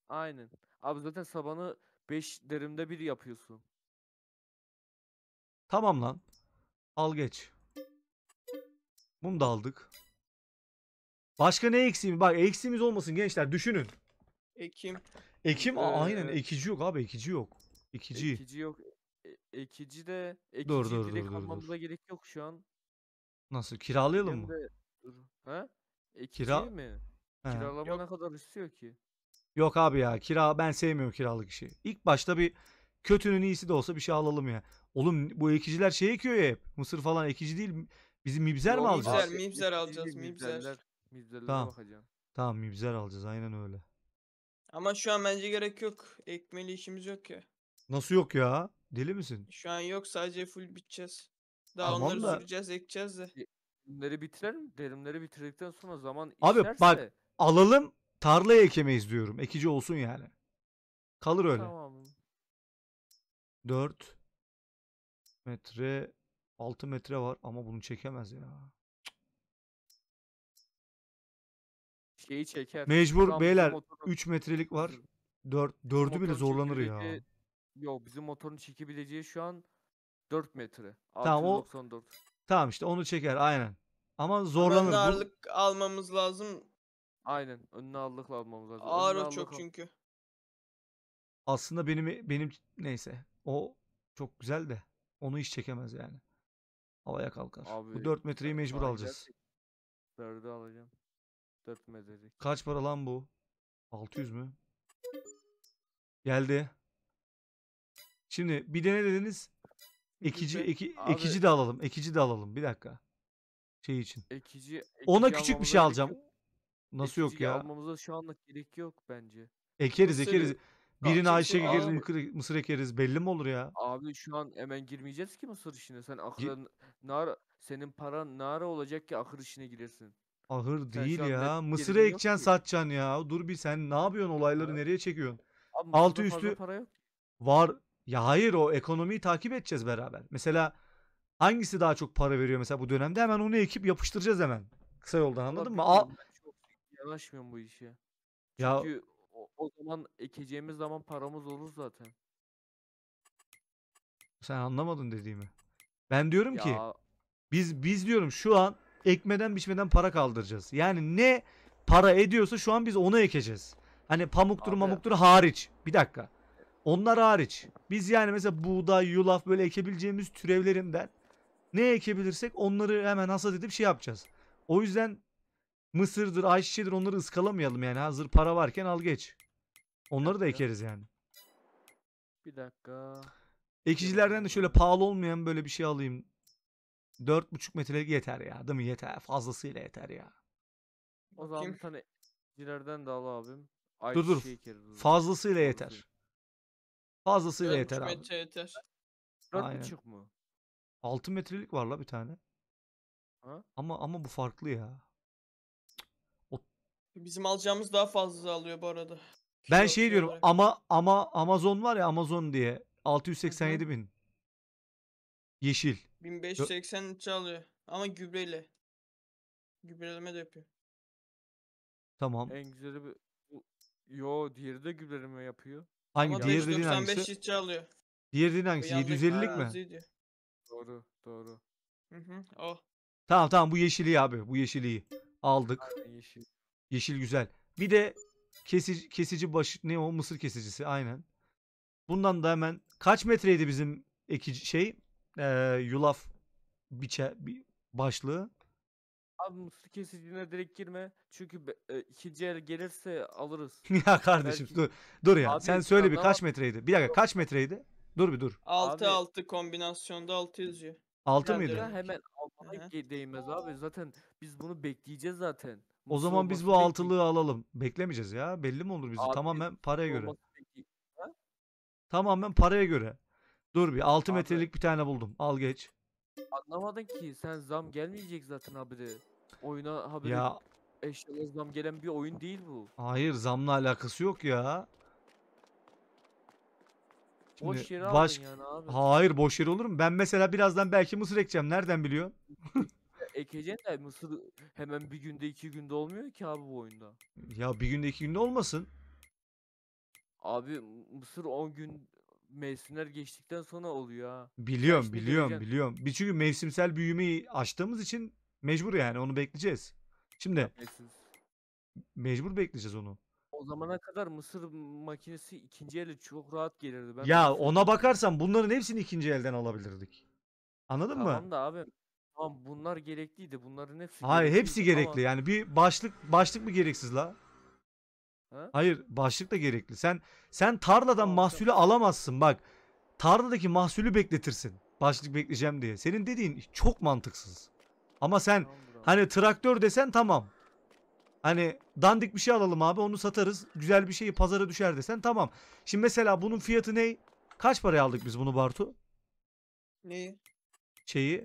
Aynen. Abi zaten sabanı 5 derimde bir yapıyorsun. Tamam lan. Al geç. Bunu da aldık. Başka ne eksiğimiz? Bak eksiğimiz olmasın gençler düşünün. Ekim. Ekim a- aynen ekici yok abi ekici yok. Ekici. Ekici yok. Ekici de ekici Dur, dur, direkt dur, almamıza dur. gerek yok şu an. Nasıl kiralayalım mı? Ha? Ekici Kira- mi? He. Kiralama ne kadar istiyor ki? Yok abi ya kira ben sevmiyorum kiralık işi. İlk başta bir kötünün iyisi de olsa bir şey alalım ya. Oğlum bu ekiciler şey ekiyor ya hep. Mısır falan ekici değil. Bizim mibzer mi alacağız? Mibzer, mibzer alacağız, mibzer. mibzerler- Mibzerlere Tamam. bakacağım. Tamam mibzer alacağız aynen öyle. Ama şu an bence gerek yok. Ekmeli işimiz yok ya. Nasıl yok ya? Deli misin? Şu an yok sadece full biteceğiz. Daha Tamam onları da- süreceğiz ekeceğiz de. Derimleri bitirelim. Derimleri bitirdikten sonra zaman Abi bak, Alalım tarlaya ekemeyiz diyorum. Ekici olsun yani. Kalır öyle. Tamam. 4 metre 6 metre var ama bunu çekemez ya. Şeyi çeker. Mecbur Rambo beyler, motoru- 3 metrelik var. 4 4'ü bile zorlanır ya. Yok bizim motorun çekebileceği şu an 4 metre. Tamam, o- Tamam işte onu çeker aynen. Ama zorlanır. Buranın Bu- ağırlık almamız lazım. Aynen. Önüne aldıkla almamız lazım. Ağır Önüne o çok çünkü. Aslında benim benim neyse o çok güzel de onu hiç çekemez yani. Havaya kalkar. Abi, Bu 4 metreyi mecbur alacağız. gerçek. Dördü alacağım. 4 metrelik. Kaç para lan bu? 600 mü? Geldi. Şimdi bir de ne dediniz? Ekici eki, Abi- ekici de alalım. Ekici de alalım. Bir dakika. Şey için. Ekici, ekici Ona küçük bir şey alacağım. yok. Nasıl yok ya? Almamıza şu anlık gerek yok bence. Ekeriz Mısır- ekeriz. Birini Tamam, Ayşe şimdi ekeriz, mısır ekeriz. Belli mi olur ya? Abi şu an hemen girmeyeceğiz ki Mısır işine. Sen akıllı, nar senin paran nara olacak ki akır işine girersin. Ahır Sen değil ya. net Mısır'ı gelirin ekeceksin satacaksın ya. Dur bir sen ne yapıyorsun? Olayları nereye çekiyorsun? Abi Altı üstü- para yok. Var ya hayır o ekonomiyi takip edeceğiz beraber. Mesela hangisi daha çok para veriyor mesela bu dönemde hemen onu ekip yapıştıracağız hemen. Kısa yoldan anladın mı? Al. Çok yanaşmıyorum bu işe. Ya Çünkü o, o zaman ekeceğimiz zaman paramız olur zaten. sen anlamadın dediğimi. Ben diyorum ki biz biz diyorum şu an ekmeden biçmeden para kaldıracağız. Yani ne para ediyorsa şu an biz onu ekeceğiz. Hani pamuktur Abi- mamuktur hariç. Bir dakika. Onlar hariç biz yani mesela buğday, yulaf böyle ekebileceğimiz türevlerinden ne ekebilirsek onları hemen hasat edip şey yapacağız. O yüzden mısırdır, ayçiçeğidir onları ıskalamayalım yani. Hazır para varken al geç. Onları da ekeriz yani. Bir dakika. Ekicilerden de şöyle pahalı olmayan böyle bir şey alayım. 4,5 metrelik yeter ya. Değil mi? Yeter. Fazlasıyla yeter ya. O zaman Kim? bir tane ekicilerden de al abim. Ay dur dur. Fazlasıyla yeter. Fazlasıyla yeter abi. metre yeter. 4,5 mu? 6 metrelik var la bir tane. Ha? Ama ama bu farklı ya. Bizim alacağımız daha fazla alıyor bu arada. Ben şey diyorum olarak. ama ama Amazon var ya Amazon diye 687 bin. Yeşil. 1583 alıyor. Ama gübreyle. Gübreleme de yapıyor. Tamam. En güzeli bir... bu- Yo diğeri de gübreleme yapıyor. Hangi diğer dediğin 595 hangisi? litre alıyor. Diğer dediğin hangisi? Bu yandaki 750'lik mi? diyor. Doğru doğru. Hı hı. O. Oh. Tamam tamam bu yeşili abi. Bu yeşiliyi aldık. Hadi yeşil. Yeşil güzel. Bir de kesici, kesici başı ne o mısır kesicisi aynen. Bundan da hemen kaç metreydi bizim ekici şey Ee, yulaf biçe bi- başlığı? Abi mısır kesicine direkt girme. Çünkü be- e, ikinci yer gelirse alırız. ya kardeşim Belki- dur. Dur ya. Abi, Sen söyle bir kaç metreydi? Bir dakika kaç metreydi? Dur bir dur. 6 Abi- 6 kombinasyonda 6 yazıyor. 6 mıydı? Hemen almaya değmez abi. Zaten biz bunu bekleyeceğiz zaten. O zaman biz bu bekli- altılığı alalım. Beklemeyeceğiz ya. Belli mi olur bizi? Abi, Tamamen paraya göre. Tamamen paraya göre. Dur bir 6 metrelik bir tane buldum. Al geç. Anlamadın ki sen zam gelmeyecek zaten habire. Oyuna habire Ya eşyalara zam gelen bir oyun değil bu. hayır zamla alakası yok ya. Şimdi Boş yere baş... aldın yani abi. Hayır boş yer olur mu? Ben mesela birazdan belki mısır ekeceğim. Nereden biliyorsun? Ekeceksin de mısır hemen bir günde iki günde olmuyor ki abi bu oyunda. Ya bir günde iki günde olmasın. Abi mısır 10 gün mevsimler geçtikten sonra oluyor Biliyorum Kaçta biliyorum göreceksin? biliyorum. Biz çünkü mevsimsel büyümeyi açtığımız için mecbur yani onu bekleyeceğiz. Şimdi Mevsim. mecbur bekleyeceğiz onu. O zamana kadar mısır makinesi ikinci eli çok rahat gelirdi. Ben Ya ona bakarsan bunların hepsini ikinci elden alabilirdik. Anladın mı? Tamam da abi. Tamam bunlar gerekliydi. Bunların hepsi Hayır hepsi gerekliydi ama- Yani bir başlık başlık mı gereksiz la? Hayır başlık da gerekli. Sen sen tarladan Aa, mahsulü tamam. alamazsın bak. Tarladaki mahsulü bekletirsin. Başlık bekleyeceğim diye. Senin dediğin çok mantıksız. Ama sen tamam, hani traktör desen tamam. Hani dandik bir şey alalım abi onu satarız. Güzel bir şeyi pazara düşer desen tamam. Şimdi mesela bunun fiyatı ne? Kaç paraya aldık biz bunu Bartu? Neyi? Şeyi.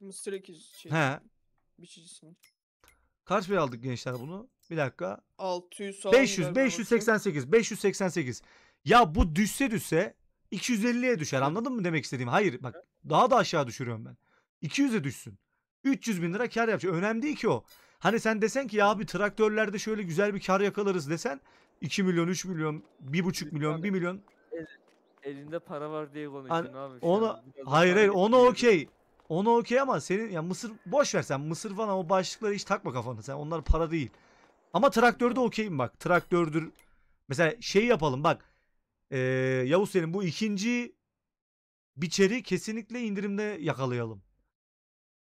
Mısır ekiz şey. He. Biçicisini. Kaç paraya aldık gençler bunu? Bir dakika. 600 500 588 588. Ya bu düşse düşse 250'ye düşer. Anladın mı demek istediğim? Hayır bak daha da aşağı düşürüyorum ben. 200'e düşsün. 300 bin lira kar yapacak. Önemli değil ki o. Hani sen desen ki ya abi traktörlerde şöyle güzel bir kar yakalarız desen 2 milyon, 3 milyon, 1,5 milyon, 1 milyon. Elinde para var diye konuşuyorsun hani, abi. Ona, hayır hayır ona okey. Ona okey ama senin ya Mısır boş versen Mısır falan o başlıkları hiç takma kafana sen. Onlar para değil. Ama traktör de okeyim bak. Traktördür. Mesela şey yapalım bak. Ee, Yavuz senin bu ikinci biçeri kesinlikle indirimde yakalayalım.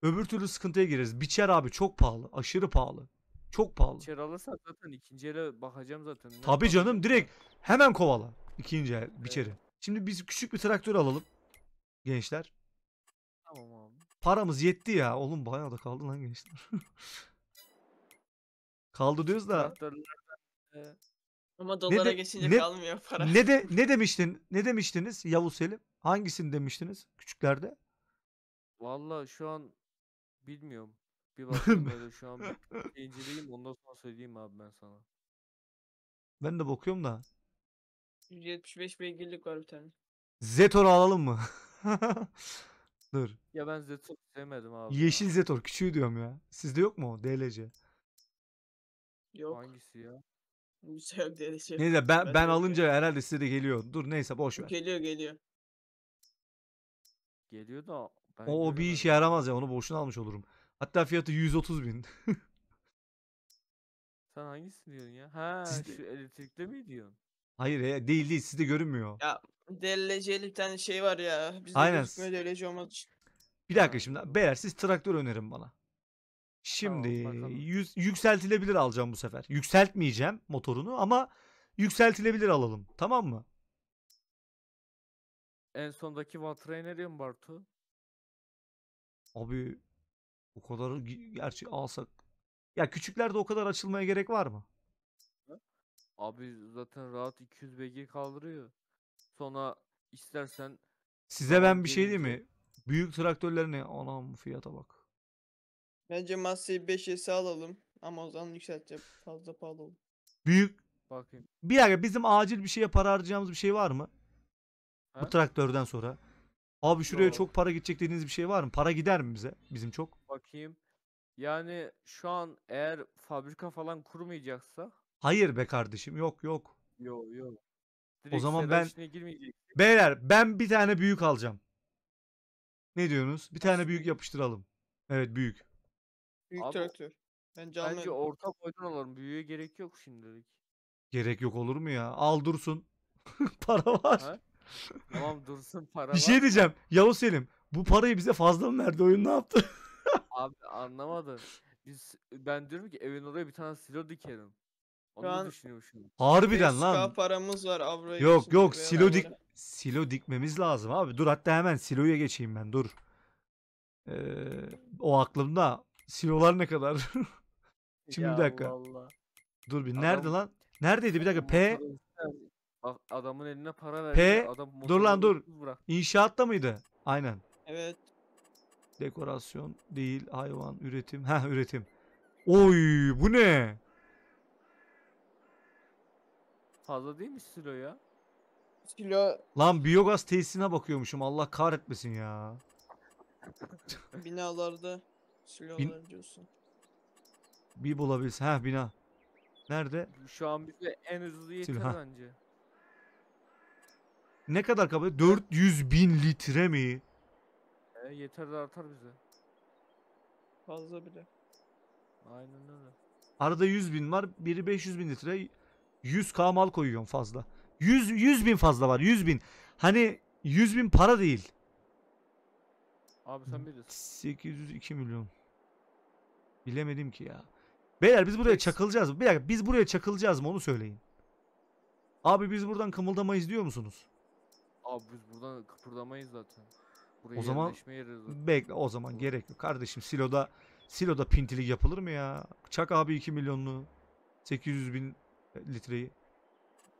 Öbür türlü sıkıntıya gireriz. Biçer abi çok pahalı. Aşırı pahalı. Çok pahalı. Biçer alırsak zaten ikinci ele bakacağım zaten. Ne Tabii canım direkt hemen kovala. ikinci el biçeri. Evet. Şimdi biz küçük bir traktör alalım. Gençler. Tamam abi. Paramız yetti ya. Oğlum bayağı da kaldı lan gençler. Kaldı diyoruz da. Ama dolara de- geçince ne- kalmıyor para. Ne de ne demiştin? Ne demiştiniz Yavuz Selim? Hangisini demiştiniz küçüklerde? Vallahi şu an bilmiyorum. Bir bakayım böyle şu an bir inceleyeyim ondan sonra söyleyeyim abi ben sana. Ben de bakıyorum da. 175 beygirlik var bir tane. Zetor'u alalım mı? Dur. Ya ben Zetsu sevmedim abi. Yeşil Zetor küçüğü diyorum ya. Sizde yok mu o? DLC. Yok. Hangisi ya? Kimse şey yok diye şey Neyse ben, ben, ben alınca herhalde size de geliyor. Dur neyse boş ver. Geliyor geliyor. Geliyor da. Ben o, o bir işe yaramaz ya onu boşuna almış olurum. Hatta fiyatı 130 bin. Sen hangisini diyorsun ya? Ha Siz... şu elektrikli mi diyorsun? Hayır ya, değil değil sizde görünmüyor. Ya DLC'li bir tane şey var ya. Bizde Aynen. gözükmüyor DLC olmadığı için. Bir dakika şimdi. Beyler siz traktör önerin bana. Şimdi tamam, yüz, yükseltilebilir alacağım bu sefer. Yükseltmeyeceğim motorunu ama yükseltilebilir alalım. Tamam mı? En sondaki Vatrainer'i mi Bartu? Abi o kadar gerçi alsak. Ya küçüklerde o kadar açılmaya gerek var mı? Abi zaten rahat 200 beygir kaldırıyor. Sonra istersen Size ben bir şey diyeyim mi? Büyük traktörlerine anam fiyata bak. Bence Massey 5S'i alalım. Amazon o Fazla pahalı olur. Büyük. Bakayım. Bir dakika bizim acil bir şeye para harcayacağımız bir şey var mı? Ha? Bu traktörden sonra. Abi şuraya Yo. çok para gidecek dediğiniz bir şey var mı? Para gider mi bize? Bizim çok. Bakayım. Yani şu an eğer fabrika falan kurmayacaksa. Hayır be kardeşim. Yok yok. Yok yok. Direkt o zaman ben beyler ben bir tane büyük alacağım. Ne diyorsunuz? Bir tane büyük yapıştıralım. Evet büyük. Büyük Ben canlı... Bence orta boydan alalım. Büyüye gerek yok şimdilik. Gerek yok olur mu ya? Al dursun. para var. Ha? Tamam dursun para Bir şey var. şey diyeceğim. Yavuz Selim bu parayı bize fazla mı verdi? Oyun ne yaptı? Abi anlamadım. Biz, ben diyorum ki evin oraya bir tane silo dikelim. Onu Şu an düşünüyorum şimdi. Harbiden 5 lan. paramız var avroya. Yok yok silo dik silo dikmemiz lazım abi. Dur hatta hemen siloya geçeyim ben dur. Ee, o aklımda Silolar e ne kadar? Şimdi bir dakika. Allah. Dur bir nerede lan? Neredeydi bir dakika? P adamın eline para verdi. P- Adam dur lan, dur. Bırak. inşaatta mıydı? Aynen. Evet. Dekorasyon değil, hayvan, üretim. Ha üretim. Oy bu ne? Fazla değil mi silo ya? Kilo Lan biyogaz tesisine bakıyormuşum. Allah kahretmesin ya. binalarda. Silahlar Bin- diyorsun. Bir bulabilsin. Ha bina. Nerede? Şu an bize en hızlı yeter Silah. bence. Ne kadar kabul? 400 bin litre mi? E, yeter de artar bize. Fazla bile. Aynen öyle. Arada 100 bin var. Biri 500 bin litre. 100k mal koyuyorum fazla. 100, 100 bin fazla var. 100 bin. Hani 100 bin para değil. Abi sen bilirsin. 802 milyon. Bilemedim ki ya. Beyler biz buraya çakılacağız mı? Bir dakika biz buraya çakılacağız mı onu söyleyin. Abi biz buradan kımıldamayız diyor musunuz? Abi biz buradan kıpırdamayız zaten. Buraya o zaman bekle o zaman Olur. gerek yok. Kardeşim siloda siloda pintilik yapılır mı ya? Çak abi 2 milyonlu 800 bin litreyi.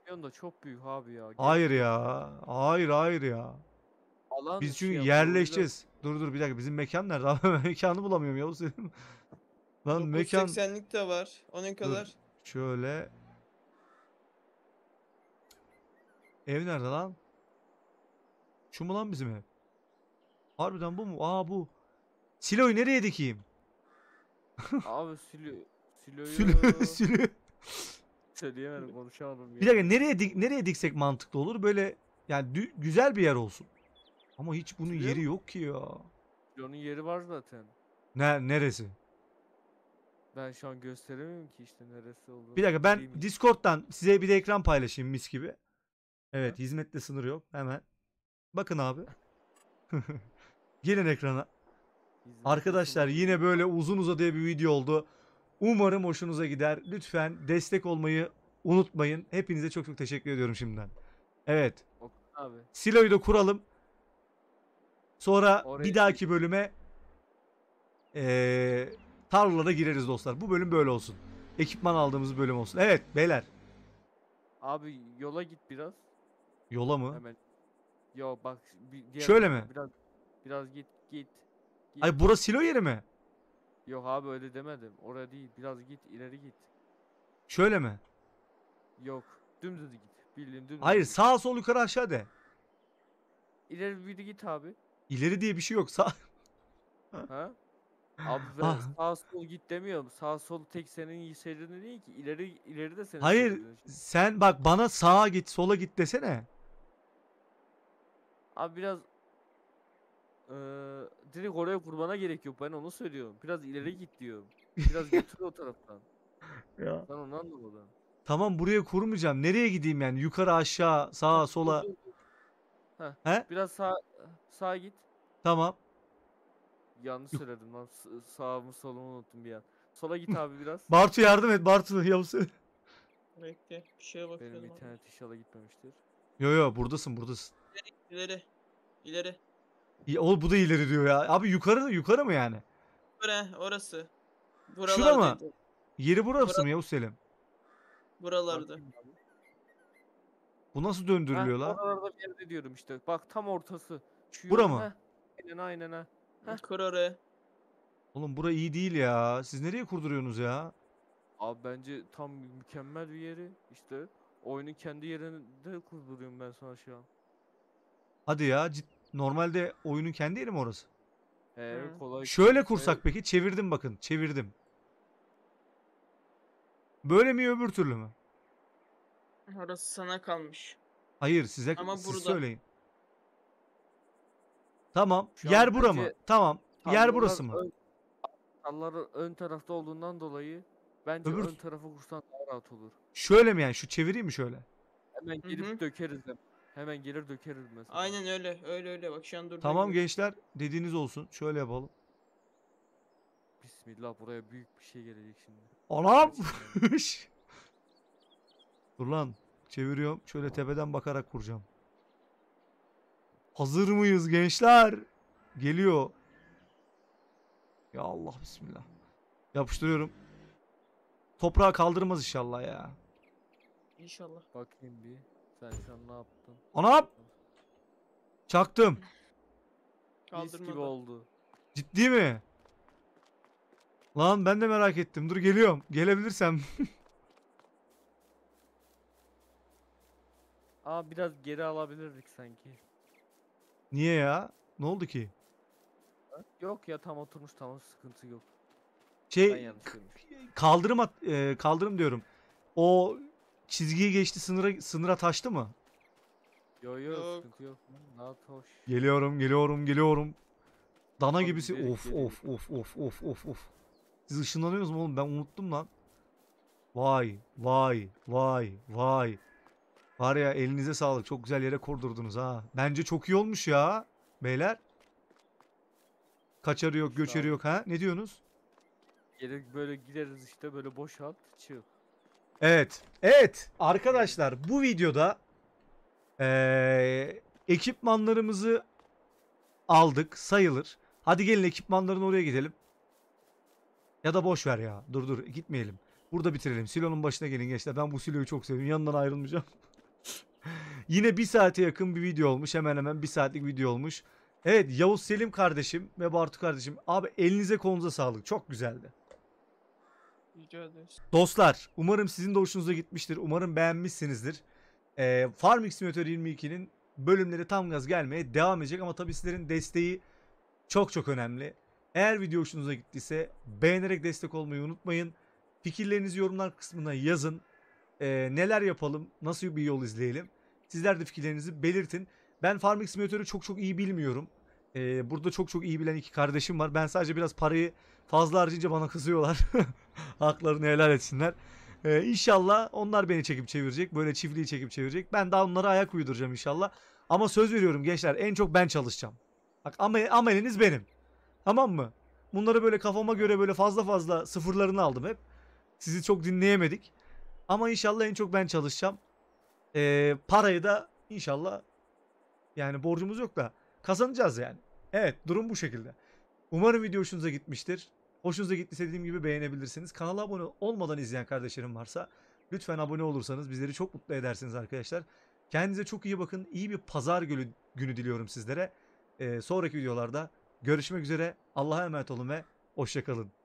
Milyon da çok büyük abi ya. Gerçekten. Hayır ya. Hayır hayır ya. Alan biz çünkü şey yerleşeceğiz. Dur dur bir dakika bizim mekan nerede? Abi mekanı bulamıyorum ya. Lan mekan 980'lik de var. O ne kadar? Dur, şöyle. Ev nerede lan? Şu mu lan bizim ev? Harbiden bu mu? Aa bu. Siloyu nereye dikeyim? Abi silo siloyu Silo silo. Söyleyemedim konuşamadım. Bir dakika nereye dik nereye diksek mantıklı olur? Böyle yani güzel bir yer olsun. Ama hiç bunun Silo. yeri yok ki ya. Silonun yeri var zaten. Ne neresi? Ben şu an gösteremiyorum ki işte neresi olduğunu. Bir dakika ben Neymiş? Discord'dan size bir de ekran paylaşayım mis gibi. Evet Hı? hizmette sınır yok hemen. Bakın abi. Gelin ekrana. Hizmet Arkadaşlar yine böyle uzun uzadıya bir video oldu. Umarım hoşunuza gider. Lütfen destek olmayı unutmayın. Hepinize çok çok teşekkür ediyorum şimdiden. Evet. Abi. Silo'yu da kuralım. Sonra Oraya... bir dahaki bölüme ee, tarlalara gireriz dostlar. Bu bölüm böyle olsun. Ekipman aldığımız bölüm olsun. Evet beyler. Abi yola git biraz. Yola mı? Hemen. Yo bak. diğer Şöyle mi? Biraz, biraz git git. git. Ay burası silo yeri mi? Yok abi öyle demedim. Oraya değil. Biraz git ileri git. Şöyle mi? Yok. Dümdüz git. Bildiğin dümdüz. Hayır sağ sol yukarı aşağı de. İleri bir git abi. İleri diye bir şey yok. Sağ. ha? Abi ben Ah. sağ sol git demiyorum. Sağ sol tek senin şeridin değil ki. İleri ileri de senin Hayır sen bak bana sağa git sola git desene. Abi biraz eee direkt oraya kurmana gerek yok. Ben onu söylüyorum. Biraz ileri git diyorum. Biraz götür o taraftan. Ya. Ben onu anlamadım. Tamam buraya kurmayacağım. Nereye gideyim yani? Yukarı aşağı sağa sola. Dur, Heh, He? Biraz sağ sağa git. Tamam. Yanlış söyledim lan. S- Sağımı solumu unuttum bir an. Sola git abi biraz. Bartu yardım et Bartu Yavuz. Bekle bir şeye bakıyorum. Benim internet inşallah gitmemiştir. Yo yo buradasın buradasın. İleri. İleri. Ya, oğlum bu da ileri diyor ya. Abi yukarı yukarı mı yani? Bura, orası. mı? Yeri burası mı Yavuz Selim? Buralarda. Bu nasıl döndürülüyor lan? Oralarda bir yerde diyorum işte. Bak tam ortası. Şu Bura mı? Aynen aynen ha. Heh. Kır oraya. Oğlum bura iyi değil ya. Siz nereye kurduruyorsunuz ya? Abi bence tam mükemmel bir yeri İşte Oyunu kendi yerinde kurduruyorum ben sana şu an. Hadi ya normalde oyunun kendi yeri mi orası? Ee kolay. Şöyle şey- kursak peki çevirdim bakın çevirdim. Böyle mi öbür türlü mü? Orası sana kalmış. Hayır size size söyleyin. Tamam. Şu Yer an bura mı? bence Tamam. Yer burası mı? ön- Tanrılar ön tarafta olduğundan dolayı bence Öbür- ön tarafa kursan daha rahat olur. Şöyle mi yani? Şu çevireyim mi şöyle? Hemen Hı gelip dökeriz hemen. Hemen gelir dökeriz mesela. Aynen öyle. Öyle öyle. Bak şu an durduğu Tamam gibi. gençler dediğiniz olsun. Şöyle yapalım. Bismillah buraya büyük bir şey gelecek şimdi. Anam! Dur lan. Çeviriyorum. Şöyle tepeden bakarak kuracağım. Hazır mıyız gençler? Geliyor. Ya Allah bismillah. Yapıştırıyorum. Toprağa kaldırmaz inşallah ya. İnşallah. Bakayım bir. Sen şu ne yaptın? Anam! Çaktım. Kaldırmadı. gibi oldu. Ciddi mi? Lan ben de merak ettim. Dur geliyorum. Gelebilirsem. Aa biraz geri alabilirdik sanki. Niye ya? Ne oldu ki? Yok ya tam oturmuş tamam sıkıntı yok. Şey yanlış kaldırım at, e, kaldırım diyorum. O çizgiyi geçti sınıra sınıra taştı mı? Yo yo Yok. sıkıntı yok. Ne yap hoş. Geliyorum, geliyorum, geliyorum. Dana Abi gibisi of of of of of of of. Siz ışınlanıyorsunuz mu oğlum? Ben unuttum lan. Vay, vay, vay, vay. Var ya elinize sağlık. Çok güzel yere kurdurdunuz ha. Bence çok iyi olmuş ya. Beyler. Kaçarı yok, göçeri yok ha. Ne diyorsunuz? Gelip böyle gideriz işte böyle boşalt, çık. Evet. Evet. Arkadaşlar bu videoda ee, ekipmanlarımızı aldık sayılır. Hadi gelin ekipmanların oraya gidelim. Ya da boş ver ya. Dur dur gitmeyelim. Burada bitirelim. Silonun başına gelin gençler. Ben bu siloyu çok seviyorum. Yanından ayrılmayacağım. Yine bir saate yakın bir video olmuş. Hemen hemen bir saatlik video olmuş. Evet Yavuz Selim kardeşim ve Bartu kardeşim. Abi elinize kolunuza sağlık. Çok güzeldi. Rica ederim. Dostlar umarım sizin de hoşunuza gitmiştir. Umarım beğenmişsinizdir. Ee, Farming Simulator 22'nin bölümleri tam gaz gelmeye devam edecek. Ama tabi sizlerin desteği çok çok önemli. Eğer video hoşunuza gittiyse beğenerek destek olmayı unutmayın. Fikirlerinizi yorumlar kısmına yazın. Ee, neler yapalım, nasıl bir yol izleyelim. Sizler de fikirlerinizi belirtin. Ben Farming Simulator'ı çok çok iyi bilmiyorum. Ee, burada çok çok iyi bilen iki kardeşim var. Ben sadece biraz parayı fazla harcayınca bana kızıyorlar. Haklarını helal etsinler. Ee, inşallah onlar beni çekip çevirecek. Böyle çiftliği çekip çevirecek. Ben daha onlara ayak uyduracağım inşallah. Ama söz veriyorum gençler en çok ben çalışacağım. Bak ama ameliniz benim. Tamam mı? Bunları böyle kafama göre böyle fazla fazla sıfırlarını aldım hep. Sizi çok dinleyemedik. Ama inşallah en çok ben çalışacağım e, parayı da inşallah yani borcumuz yok da kazanacağız yani. Evet durum bu şekilde. Umarım video hoşunuza gitmiştir. Hoşunuza gittiyse dediğim gibi beğenebilirsiniz. Kanala abone olmadan izleyen kardeşlerim varsa lütfen abone olursanız bizleri çok mutlu edersiniz arkadaşlar. Kendinize çok iyi bakın. İyi bir pazar günü, günü diliyorum sizlere. Ee, sonraki videolarda görüşmek üzere. Allah'a emanet olun ve hoşçakalın.